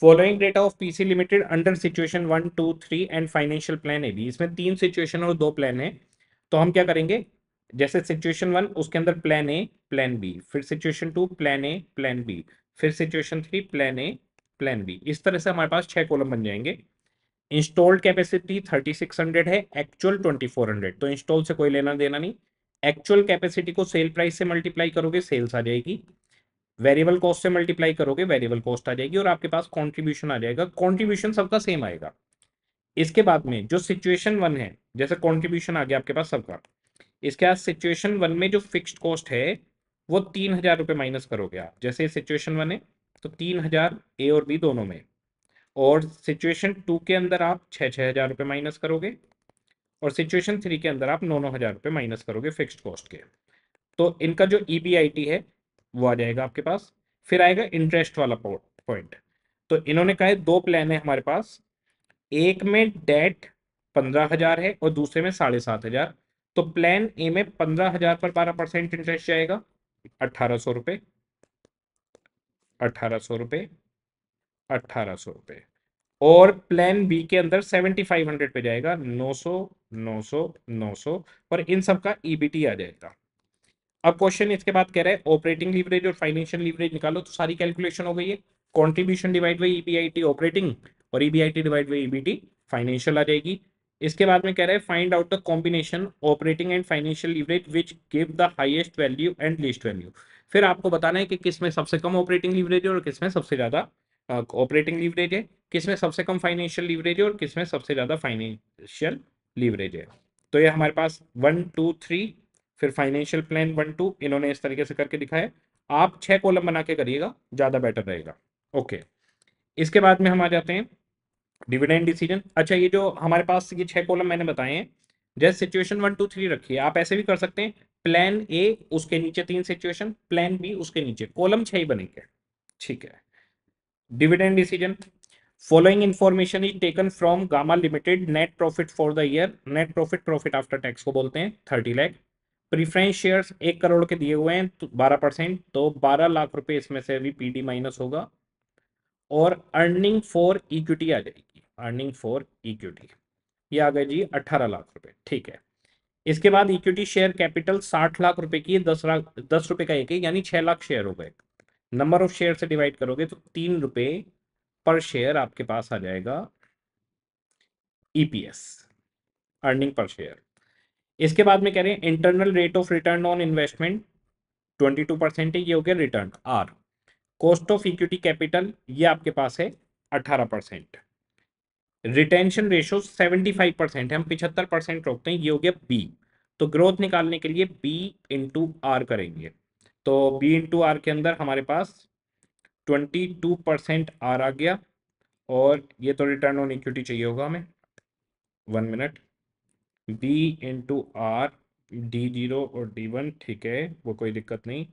following data of PC limited under situation one two three and financial plan A B इसमें तीन सिचुएशन और दो प्लान है तो हम क्या करेंगे जैसे सिचुएशन वन उसके अंदर प्लान ए प्लान बी फिर situation two plan A plan B फिर situation three plan A plan B इस तरह से हमारे पास छह कॉलम बन जाएंगे इंस्टॉल्ड कैपेसिटी 3600 है एक्चुअल 2400 तो इंस्टॉल से कोई लेना देना नहीं एक्चुअल कैपेसिटी को सेल प्राइस से मल्टीप्लाई करोगे सेल्स आ जाएगी वेरिएबल कॉस्ट से मल्टीप्लाई करोगे वेरिएबल कॉस्ट आ जाएगी और आपके पास कॉन्ट्रीब्यूशन आ जाएगा कॉन्ट्रीब्यूशन सबका सेम आएगा इसके बाद में जो सिचुएशन वन है जैसे कॉन्ट्रीब्यूशन आ गया आपके पास सबका इसके बाद सिचुएशन वन में जो फिक्स्ड कॉस्ट है वो तीन हजार रुपये माइनस करोगे आप जैसे सिचुएशन वन है तो तीन हजार ए और बी दोनों में और सिचुएशन टू के अंदर आप छः छः हज़ार रुपये माइनस करोगे और सिचुएशन थ्री के अंदर आप नौ नौ हज़ार रुपये माइनस करोगे फिक्स्ड कॉस्ट के तो इनका जो ई e है वो आ जाएगा आपके पास फिर आएगा इंटरेस्ट वाला पॉइंट तो इन्होंने कहा है दो प्लान है हमारे पास एक में डेट पंद्रह हजार है और दूसरे में साढ़े सात हजार तो प्लान ए में पंद्रह हजार पर बारह परसेंट इंटरेस्ट जाएगा अट्ठारह सौ रुपये अट्ठारह सौ रुपये अट्ठारह सौ रुपये और प्लान बी के अंदर सेवेंटी फाइव हंड्रेड पे जाएगा नौ सौ नौ सौ नौ सौ और इन सब का ईबीटी e आ जाएगा अब क्वेश्चन इसके बाद कह रहा है ऑपरेटिंग लीवरेज और फाइनेंशियल लीवरेज निकालो तो सारी कैलकुलेशन हो गई है contribution divide by EBIT operating और EBIT divide by EBT financial आ जाएगी इसके बाद में कह रहा है find out the combination operating and financial leverage which give the highest value and least value फिर आपको बताना है कि किस में सबसे कम ऑपरेटिंग लीवरेज है और किस में सबसे ज़्यादा ऑपरेटिंग लीवरेज है किस में सबसे कम फाइनेंशियल लीवरेज है और किस में सबसे ज़्यादा फाइनेंशियल लीवरेज है तो ये हमारे पास वन टू थ्री फिर फाइनेंशियल प्लान वन टू इन्होंने इस तरीके से करके दिखाया आप छह कॉलम बना के करिएगा ज़्यादा बेटर रहेगा ओके इसके बाद में हम आ जाते हैं डिविडेंड डिसीजन अच्छा ये जो हमारे पास ये छह कॉलम मैंने बताए हैं जैसे सिचुएशन वन टू थ्री रखिए आप ऐसे भी कर सकते हैं प्लान ए उसके नीचे तीन सिचुएशन प्लान बी उसके नीचे कॉलम छह ही बनेंगे ठीक है dividend decision following information is taken from gamma limited net profit for the year net profit profit after tax को बोलते हैं थर्टी लैख प्रीफ्रेंस शेयर्स एक करोड़ के दिए हुए हैं तो बारह परसेंट तो बारह लाख रुपए इसमें से अभी पीडी माइनस होगा और अर्निंग फॉर इक्विटी आ जाएगी अर्निंग फॉर इक्विटी ये आ गए जी अट्ठारह लाख रुपए ठीक है इसके बाद इक्विटी शेयर कैपिटल साठ लाख रुपए की दस लाख दस रुपए का एक है यानी छह लाख शेयर हो गए नंबर ऑफ शेयर से डिवाइड करोगे तो तीन रुपए पर शेयर आपके पास आ जाएगा ईपीएस अर्निंग पर शेयर इसके बाद में कह रहे हैं internal rate of return on investment twenty two percent ये हो गया return R cost of equity capital ये आपके पास है अठारह percent retention ratio seventy five percent है हम पिछहत्तर परसेंट रोकते हैं ये हो गया बी तो ग्रोथ निकालने के लिए बी इंटू आर करेंगे तो बी इंटू आर के अंदर हमारे पास ट्वेंटी टू परसेंट आर आ गया और ये तो रिटर्न ऑन इक्विटी चाहिए होगा हमें one minute B into R D zero और डी वन ठीक है वो कोई दिक्कत नहीं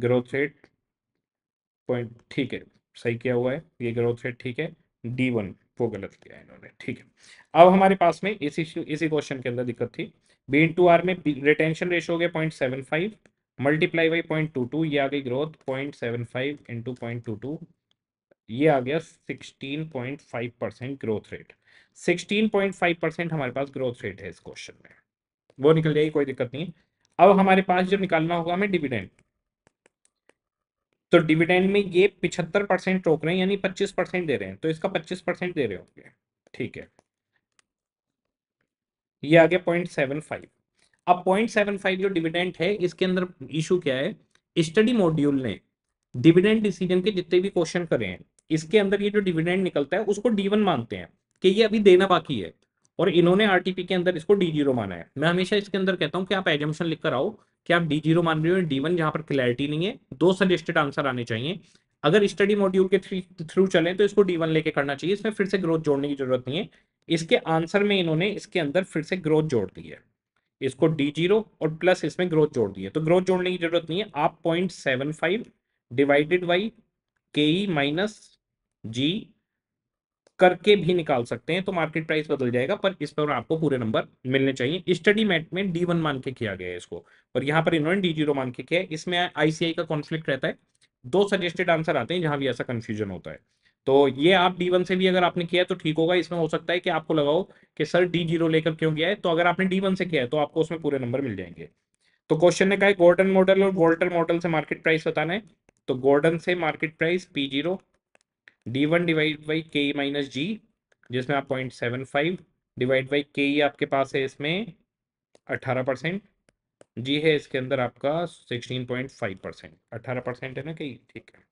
ग्रोथ रेट पॉइंट ठीक है सही किया हुआ है ये ग्रोथ रेट ठीक है डी वन वो गलत किया इन्होंने ठीक है अब हमारे पास में इसी इसी क्वेश्चन के अंदर दिक्कत थी बी इंटू आर में रिटेंशन रेश हो गया point seven five multiply by point two two ये आ गई growth point seven five into point two two ये आ गया sixteen point five percent growth rate 16.5 percent हमारे पास ग्रोथ रेट है इस क्वेश्चन में वो निकल जाएगी कोई दिक्कत नहीं अब हमारे पास जब निकालना होगा हमें डिविडेंड तो डिविडेंड में ये पिछहत्तर परसेंट रोक रहे हैं यानी पच्चीस परसेंट दे रहे हैं तो इसका पच्चीस परसेंट दे रहे होंगे ठीक है ये आ गया पॉइंट सेवन फाइव अब पॉइंट सेवन फाइव जो डिविडेंड है इसके अंदर इशू क्या है स्टडी मॉड्यूल ने डिविडेंड डिसीजन के जितने भी क्वेश्चन करे हैं इसके अंदर ये जो डिविडेंड निकलता है उसको डी वन मानते हैं कि ये अभी देना बाकी है और इन्होंने आर के अंदर इसको डी जीरो माना है मैं हमेशा इसके अंदर कहता हूँ कि आप एजम्पन लिख कर आओ कि आप डी जीरो मान रहे हो डी वन जहाँ पर क्लैरिटी नहीं है दो सजेस्टेड आंसर आने चाहिए अगर स्टडी मॉड्यूल के थ्रू चले तो इसको डी लेके करना चाहिए इसमें फिर से ग्रोथ जोड़ने की जरूरत नहीं है इसके आंसर में इन्होंने इसके अंदर फिर से ग्रोथ जोड़ दी है इसको डी जीरो और प्लस इसमें ग्रोथ जोड़ दी है तो ग्रोथ जोड़ने की जरूरत नहीं है आप point seven five divided by K E minus जी करके भी निकाल सकते हैं तो मार्केट प्राइस बदल जाएगा पर इस पर आपको पूरे नंबर मिलने चाहिए स्टडी मैट में डी वन मान के किया गया है इसको और यहाँ पर इन्होंने डी जीरो मान के किया है इसमें आईसीआई का कॉन्फ्लिक्ट रहता है दो सजेस्टेड आंसर आते हैं जहां भी ऐसा कंफ्यूजन होता है तो ये आप डी वन से भी अगर आपने किया है तो ठीक होगा इसमें हो सकता है कि आपको लगाओ कि सर डी जीरो लेकर क्यों गया है तो अगर आपने डी वन से किया है तो आपको उसमें पूरे नंबर मिल जाएंगे तो क्वेश्चन ने कहा गोल्डन मॉडल और वोल्टर मॉडल से मार्केट प्राइस बताना है तो गोल्डन से market price P zero D one divide by K E minus G जिसमें आप point seven five divide by K E आपके पास है इसमें अट्ठारह परसेंट जी है इसके अंदर आपका सिक्सटीन पॉइंट फाइव परसेंट अट्ठारह परसेंट है ना कहीं ठीक है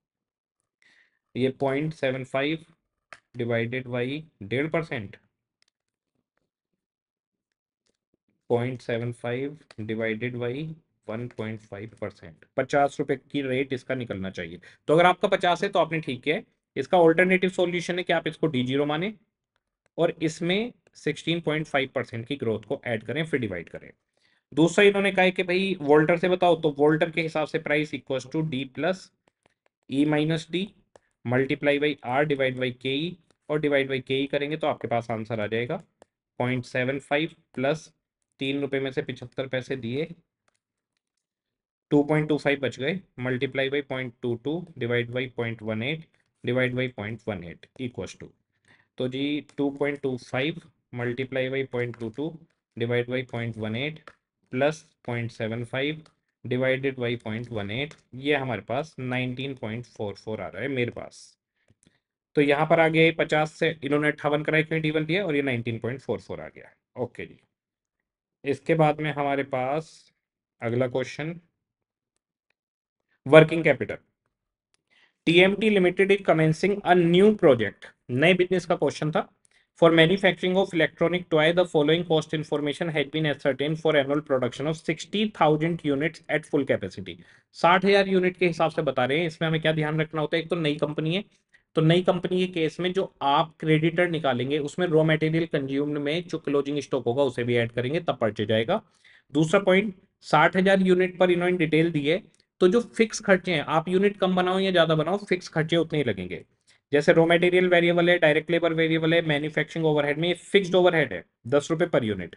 ये point seven five divided by डेढ़ percent point seven five divided by one point five percent पचास रुपये की रेट इसका निकलना चाहिए तो अगर आपका पचास है तो आपने ठीक है इसका ऑल्टरनेटिव सॉल्यूशन है कि आप इसको डी जीरो माने और इसमें 16.5 परसेंट की ग्रोथ को ऐड करें फिर डिवाइड करें दूसरा इन्होंने कहा है कि भाई वोल्टर से बताओ तो वोल्टर के हिसाब से price equal to D plus E minus D multiply by R divide by K E और डिवाइड बाई के ई करेंगे तो आपके पास आंसर आ जाएगा पॉइंट सेवन फाइव प्लस तीन रुपये में से पिछहत्तर पैसे दिए टू पॉइंट टू फाइव बच गए multiply by point two two divide by point one eight divide by point one eight equals to तो जी two point two five multiply by point two two divide by point one eight plus point seven five divided by point one eight ये हमारे पास nineteen point four four आ रहा है मेरे पास तो यहाँ पर आ गया ये पचास से इन्होंने अट्ठावन कराए क्योंकि डीवन दिया और ये नाइनटीन पॉइंट फोर फोर आ गया ओके जी इसके बाद में हमारे पास अगला question working capital TMT limited is commencing a new project नए बिजनेस का क्वेश्चन था For manufacturing of electronic toy, the following cost information had been ascertained for annual production of 60,000 units at full capacity. हजार unit के हिसाब से बता रहे हैं इसमें हमें क्या ध्यान रखना होता है एक तो नई कंपनी है तो नई कंपनी के केस में जो आप क्रेडिटर निकालेंगे उसमें रॉ मटेरियल कंज्यूम्ड में जो क्लोजिंग स्टॉक होगा उसे भी ऐड करेंगे तब पर्चे जाएगा दूसरा पॉइंट साठ हजार यूनिट पर इन्होंने डिटेल दी है तो जो फिक्स खर्चे हैं आप यूनिट कम बनाओ या ज़्यादा बनाओ फिक्स खर्चे उतने ही लगेंगे जैसे रॉ मटेरियल वेरिएबल है डायरेक्ट लेबर वेरिएबल है मैन्युफैक्चरिंग ओवरहेड में ये फिक्स्ड ओवरहेड है दस रुपए पर यूनिट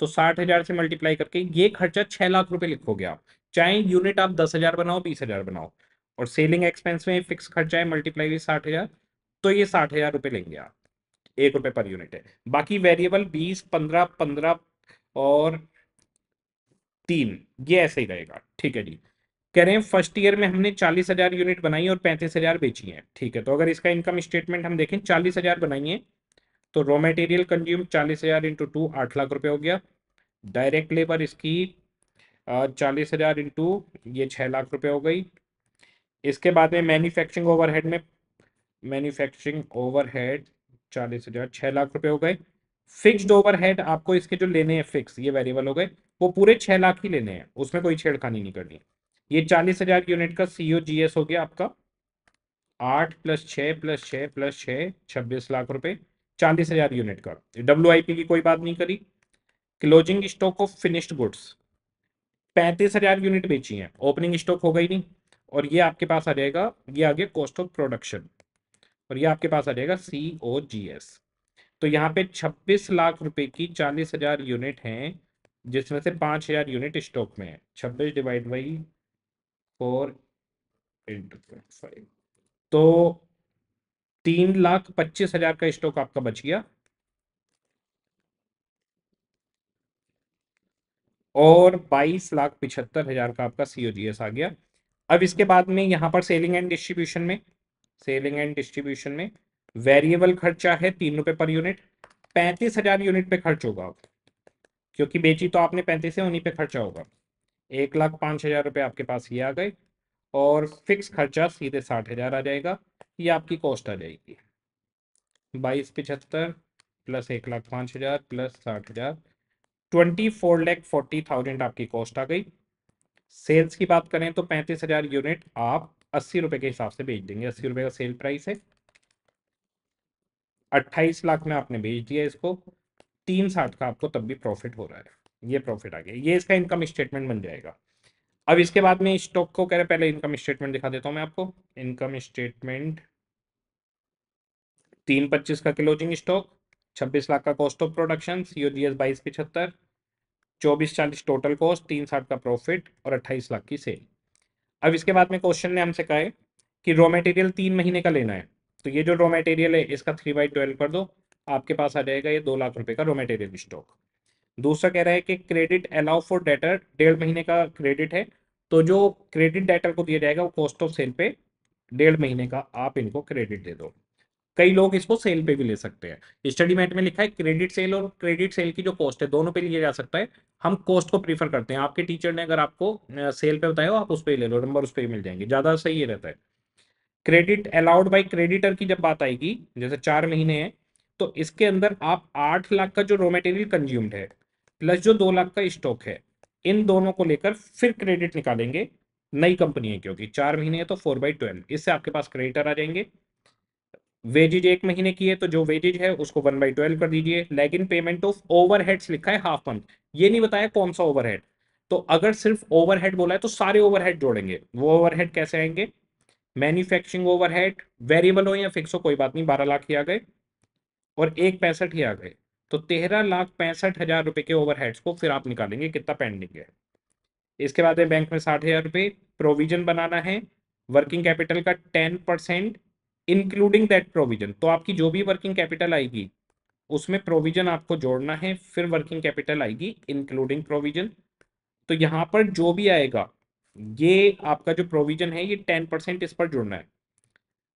तो साठ हज़ार से मल्टीप्लाई करके ये खर्चा छह लाख रुपए लिखोगे आप चाहे यूनिट आप दस हज़ार बनाओ बीस हज़ार बनाओ और सेलिंग एक्सपेंस में फिक्स खर्चा है मल्टीप्लाई भी साठ हज़ार तो ये साठ हज़ार रुपये लेंगे आप एक रुपये पर यूनिट है बाकी वेरिएबल बीस पंद्रह पंद्रह और तीन ये ऐसे ही रहेगा ठीक है जी कह रहे हैं फर्स्ट ईयर में हमने चालीस हजार यूनिट बनाई और पैंतीस हजार बेची है ठीक है तो अगर इसका इनकम स्टेटमेंट हम देखें चालीस हजार बनाई है तो रॉ मटेरियल कंज्यूम चालीस हजार इंटू टू आठ लाख रुपए हो गया डायरेक्ट लेबर इसकी चालीस हजार इंटू ये छः लाख रुपए हो गई इसके बाद में मैन्युफैक्चरिंग ओवरहेड में मैन्युफैक्चरिंग ओवरहेड चालीस हजार छः लाख रुपये हो गए फिक्स्ड ओवरहेड आपको इसके जो लेने हैं फिक्स ये वेरिएबल हो गए वो पूरे छः लाख ही लेने हैं उसमें कोई छेड़खानी नहीं करनी है ये चालीस हजार यूनिट का सीओ जीएस हो गया आपका आठ प्लस छ प्लस छ प्लस छ छब्बीस लाख रुपए चालीस हजार यूनिट का डब्ल्यू की कोई बात नहीं करी closing stock of finished goods पैंतीस हजार यूनिट बेची है ओपनिंग स्टॉक हो गई नहीं और ये आपके पास आ जाएगा ये आ गया कॉस्ट ऑफ प्रोडक्शन और ये आपके पास आ जाएगा सी ओ जी एस तो यहाँ पे छब्बीस लाख रुपए की चालीस हजार यूनिट है जिसमें से पांच हजार यूनिट स्टॉक में है छब्बीस divide by four into twenty five तो तीन लाख पच्चीस हजार का स्टॉक आपका बच गया और बाईस लाख पिछहत्तर हजार का आपका सीओजीएस आ गया अब इसके बाद में यहां पर सेलिंग एंड डिस्ट्रीब्यूशन में सेलिंग एंड डिस्ट्रीब्यूशन में वेरिएबल खर्चा है तीन रुपए पर यूनिट पैंतीस हजार यूनिट पे खर्च होगा क्योंकि बेची तो आपने पैंतीस है उन्हीं पे खर्चा होगा एक लाख पाँच हज़ार रुपये आपके पास ये आ गए और फिक्स खर्चा सीधे साठ हज़ार आ जाएगा ये आपकी कॉस्ट आ जाएगी बाईस पचहत्तर प्लस एक लाख पाँच हज़ार प्लस साठ हज़ार twenty four lakh forty thousand आपकी कॉस्ट आ गई सेल्स की बात करें तो पैंतीस हज़ार यूनिट आप अस्सी रुपये के हिसाब से भेज देंगे अस्सी रुपये का सेल प्राइस है अट्ठाईस लाख में आपने भेज दिया इसको तीन साठ का आपको तब भी प्रॉफिट हो रहा है ये प्रॉफिट आ गया ये इसका इनकम स्टेटमेंट बन जाएगा अब इसके बाद में स्टॉक को कह रहे पहले इनकम स्टेटमेंट दिखा देता हूँ मैं आपको इनकम स्टेटमेंट तीन पच्चीस का क्लोजिंग स्टॉक छब्बीस लाख का कॉस्ट ऑफ प्रोडक्शन यू बाईस पिछहत्तर चौबीस चालीस टोटल कॉस्ट तीन साठ का प्रॉफिट और अट्ठाईस लाख की सेल अब इसके बाद में क्वेश्चन ने हमसे कहा है कि रॉ मटेरियल तीन महीने का लेना है तो ये जो रॉ मटेरियल है इसका थ्री बाई ट्वेल्व कर दो आपके पास आ जाएगा ये दो लाख रुपए का रॉ मटेरियल स्टॉक दूसरा कह रहा है कि क्रेडिट अलाउ फॉर डेटर डेढ़ महीने का क्रेडिट है तो जो क्रेडिट डेटर को दिया जाएगा वो कॉस्ट ऑफ सेल पे डेढ़ महीने का आप इनको क्रेडिट दे दो कई लोग इसको सेल पे भी ले सकते हैं स्टडी मैट में लिखा है क्रेडिट सेल और क्रेडिट सेल की जो कॉस्ट है दोनों पे लिया जा सकता है हम कॉस्ट को प्रीफर करते हैं आपके टीचर ने अगर आपको सेल पे बताया हो आप उस पर ले लो नंबर उस पर मिल जाएंगे ज़्यादा सही रहता है क्रेडिट अलाउड बाई क्रेडिटर की जब बात आएगी जैसे चार महीने हैं तो इसके अंदर आप आठ लाख का जो रॉ मटेरियल कंज्यूम्ड है प्लस जो दो लाख का स्टॉक है इन दोनों को लेकर फिर क्रेडिट निकालेंगे नई कंपनी है क्योंकि चार महीने है तो फोर बाई ट्वेल्व इससे आपके पास क्रेडिटर आ जाएंगे वेजेज एक महीने की है तो जो वेजेज है उसको वन बाई ट्वेल्व कर दीजिए lag in payment of over लिखा है हाफ मंथ ये नहीं बताया कौन सा ओवर तो अगर सिर्फ ओवर बोला है तो सारे ओवर जोड़ेंगे वो ओवर कैसे आएंगे मैन्युफैक्चरिंग ओवरहेड वेरिएबल हो या फिक्स हो कोई बात नहीं बारह लाख ही आ गए और एक पैंसठ ही आ गए तो तेरह लाख पैंसठ हज़ार रुपए के ओवरहेड्स को फिर आप निकालेंगे कितना पेंडिंग है इसके बाद है बैंक में साठ हज़ार रुपए प्रोविजन बनाना है वर्किंग कैपिटल का ten percent including that provision तो आपकी जो भी वर्किंग कैपिटल आएगी उसमें प्रोविजन आपको जोड़ना है फिर वर्किंग कैपिटल आएगी इंक्लूडिंग प्रोविजन तो यहाँ पर जो भी आएगा ये आपका जो प्रोविजन है ये टेन परसेंट इस पर जुड़ना है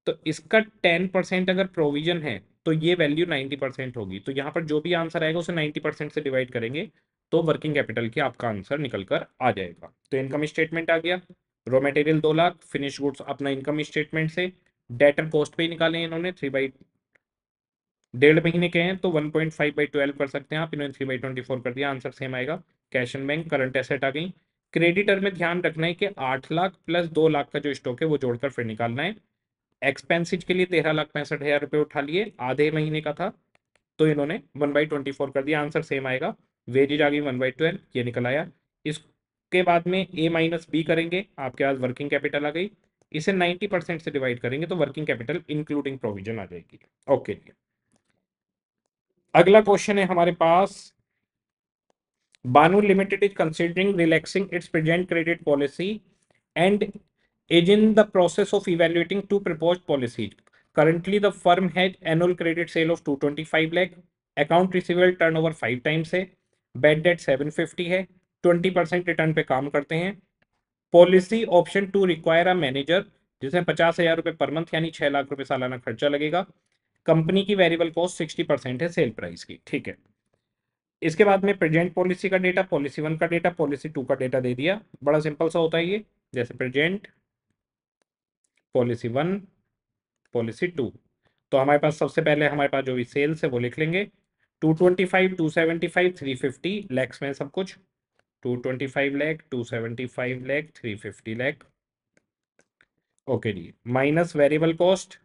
तो इसका टेन परसेंट अगर प्रोविजन है तो ये वैल्यू नाइन्टी परसेंट होगी तो यहाँ पर जो भी आंसर आएगा उसे नाइन्टी परसेंट से डिवाइड करेंगे तो वर्किंग कैपिटल की आपका आंसर निकल कर आ जाएगा तो इनकम स्टेटमेंट आ गया रॉ मटेरियल दो लाख फिनिश गुड्स अपना इनकम स्टेटमेंट से डेटर कॉस्ट पे निकाले इन्होंने थ्री बाई डेढ़ महीने के हैं तो one point five by twelve कर सकते हैं आप इन्होंने थ्री बाई ट्वेंटी फोर कर दिया आंसर सेम आएगा cash and bank current asset आ गई क्रेडिटर में ध्यान रखना है कि आठ लाख प्लस दो लाख का जो स्टॉक है वो जोड़कर फिर निकालना है एक्सपेंसिज के लिए तेरह लाख पैंसठ हजार रुपये उठा लिए आधे महीने का था तो इन्होंने वन बाई ट्वेंटी फोर कर दिया आंसर सेम आएगा वेजेज आ गई वन बाई ट्वेल्व ये निकल आया इसके बाद में ए माइनस बी करेंगे आपके पास वर्किंग कैपिटल आ गई इसे नाइन्टी परसेंट से डिवाइड करेंगे तो वर्किंग कैपिटल इंक्लूडिंग प्रोविजन आ जाएगी ओके okay. अगला क्वेश्चन है हमारे पास Banu limited is considering relaxing its present credit policy and is in the process of evaluating two proposed policies. Currently, the firm has annual credit sale of 225 lakh, account receivable turnover five times है, bad debt 750 है, 20% return पे काम करते हैं Policy option two require a manager जिसमें पचास हजार रुपये पर मंथ यानी छह लाख रुपए सालाना खर्चा लगेगा कंपनी की वेरिएबल कॉस्ट सिक्सटी परसेंट है सेल प्राइस की ठीक है इसके बाद में प्रेजेंट पॉलिसी का डेटा पॉलिसी वन का डेटा पॉलिसी टू का डेटा दे दिया बड़ा सिंपल सा होता है ये जैसे present policy one policy two तो हमारे पास सबसे पहले हमारे पास जो भी सेल्स है वो लिख लेंगे two twenty five two seventy five three fifty lakhs में सब कुछ two twenty five lakh two seventy five lakh three fifty lakh okay जी माइनस वेरिएबल कॉस्ट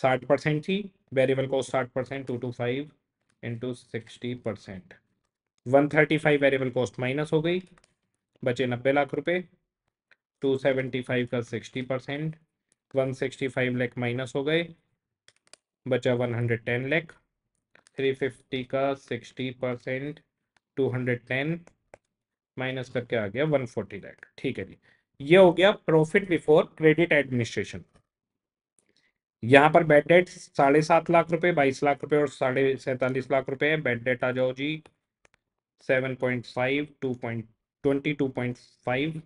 साठ परसेंट थी वेरिएबल कॉस्ट साठ परसेंट two two five into sixty percent one thirty five variable cost minus हो गई बचे नब्बे लाख रुपए टू सेवेंटी फाइव का sixty percent one sixty five lakh minus हो गए बचा one hundred ten lakh three fifty का sixty percent two hundred ten minus करके आ गया वन फोर्टी लैख ठीक है जी ये हो गया प्रॉफिट बिफोर क्रेडिट एडमिनिस्ट्रेशन यहाँ पर बैड डेट साढ़े सात लाख रुपए बाईस लाख रुपए और साढ़े सैंतालीस लाख रुपए है बैड डेट आ जाओ जी seven point five two point twenty two point five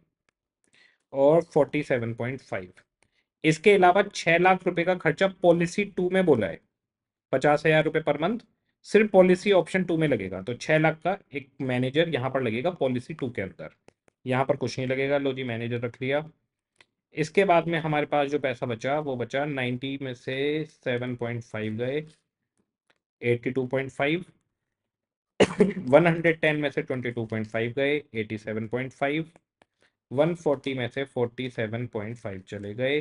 और फोर्टी सेवन पॉइंट फाइव इसके अलावा छह लाख रुपए का खर्चा पॉलिसी टू में बोला है पचास हजार रुपए पर मंथ सिर्फ पॉलिसी ऑप्शन टू में लगेगा तो छह लाख का एक मैनेजर यहां पर लगेगा पॉलिसी टू के अंदर यहां पर कुछ नहीं लगेगा लो जी मैनेजर रख लिया इसके बाद में हमारे पास जो पैसा बचा वो बचा नाइन्टी में से सेवन पॉइंट फाइव गए eighty two point five one hundred ten में से ट्वेंटी टू पॉइंट फाइव गए eighty seven point five one forty में से फोर्टी सेवन पॉइंट फाइव चले गए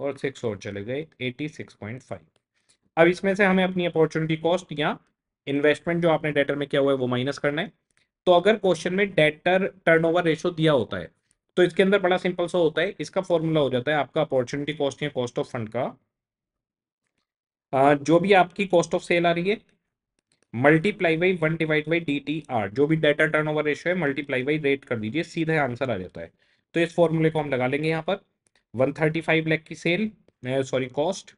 और सिक्स और चले गए एटी सिक्स पॉइंट फाइव अब इसमें से हमें अपनी अपॉर्चुनिटी कॉस्ट या इन्वेस्टमेंट जो आपने डेटर में किया हुआ है वो माइनस करना है तो अगर क्वेश्चन में डेटर टर्नओवर रेशो दिया होता है तो इसके अंदर बड़ा सिंपल सा होता है इसका फॉर्मूला हो जाता है आपका अपॉर्चुनिटी कॉस्ट या कॉस्ट ऑफ फंड का जो भी आपकी कॉस्ट ऑफ सेल आ रही है multiply by one divide by D T R जो भी डेटा टर्नओवर ओवर रेशो है मल्टीप्लाई बाई रेट कर दीजिए सीधा आंसर आ जाता है तो इस फॉर्मूले को हम लगा लेंगे यहाँ पर वन थर्टी फाइव लैख की सेल सॉरी कॉस्ट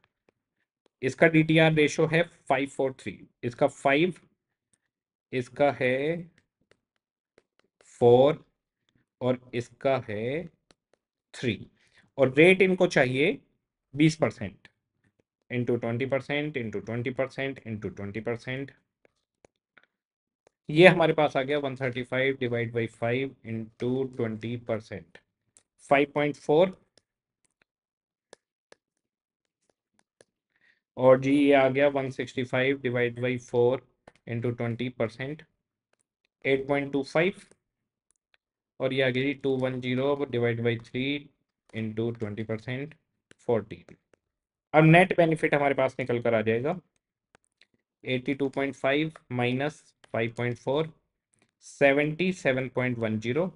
इसका डी टी आर रेशो है फाइव फोर थ्री इसका फाइव इसका है फोर और इसका है थ्री और रेट इनको चाहिए बीस percent into twenty percent into twenty percent into twenty percent ये हमारे पास आ गया one thirty five divide by five into twenty percent five point four और जी ये आ गया 165 divide by 4 into 20 percent eight point two five और ये आ गया जी two one zero divide by three into twenty percent fourteen अब नेट बेनिफिट हमारे पास निकल कर आ जाएगा eighty two point five minus five point four seventy seven point one zero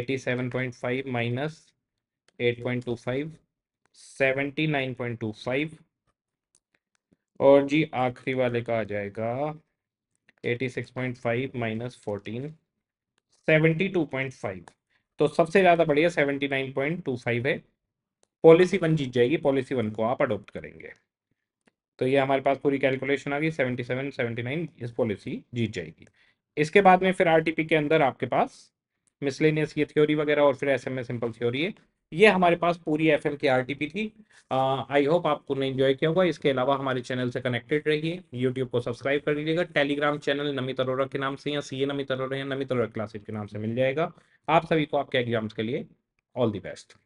eighty seven point five minus eight point two five seventy nine point two five और जी आखिरी वाले का आ जाएगा 86.5 minus fourteen seventy two point five तो सबसे ज़्यादा बढ़िया seventy nine point two five है पॉलिसी वन जीत जाएगी पॉलिसी वन को आप अडोप्ट करेंगे तो ये हमारे पास पूरी कैलकुलेशन आ गई सेवेंटी सेवन सेवेंटी नाइन इस पॉलिसी जीत जाएगी इसके बाद में फिर आरटीपी के अंदर आपके पास मिसलेनियस ये थ्योरी वगैरह और फिर एस एम सिंपल थ्योरी है ये हमारे पास पूरी एफ एम की आर थी आई होप आपको इन्जॉय किया होगा इसके अलावा हमारे चैनल से कनेक्टेड रहिए यूट्यूब को सब्सक्राइब कर लीजिएगा टेलीग्राम चैनल नमित अरोरा के नाम से या सी ए नमित अरोरा या नमित अरोरा क्लासेज के नाम से मिल जाएगा आप सभी को आपके एग्जाम्स के लिए ऑल दी बेस्ट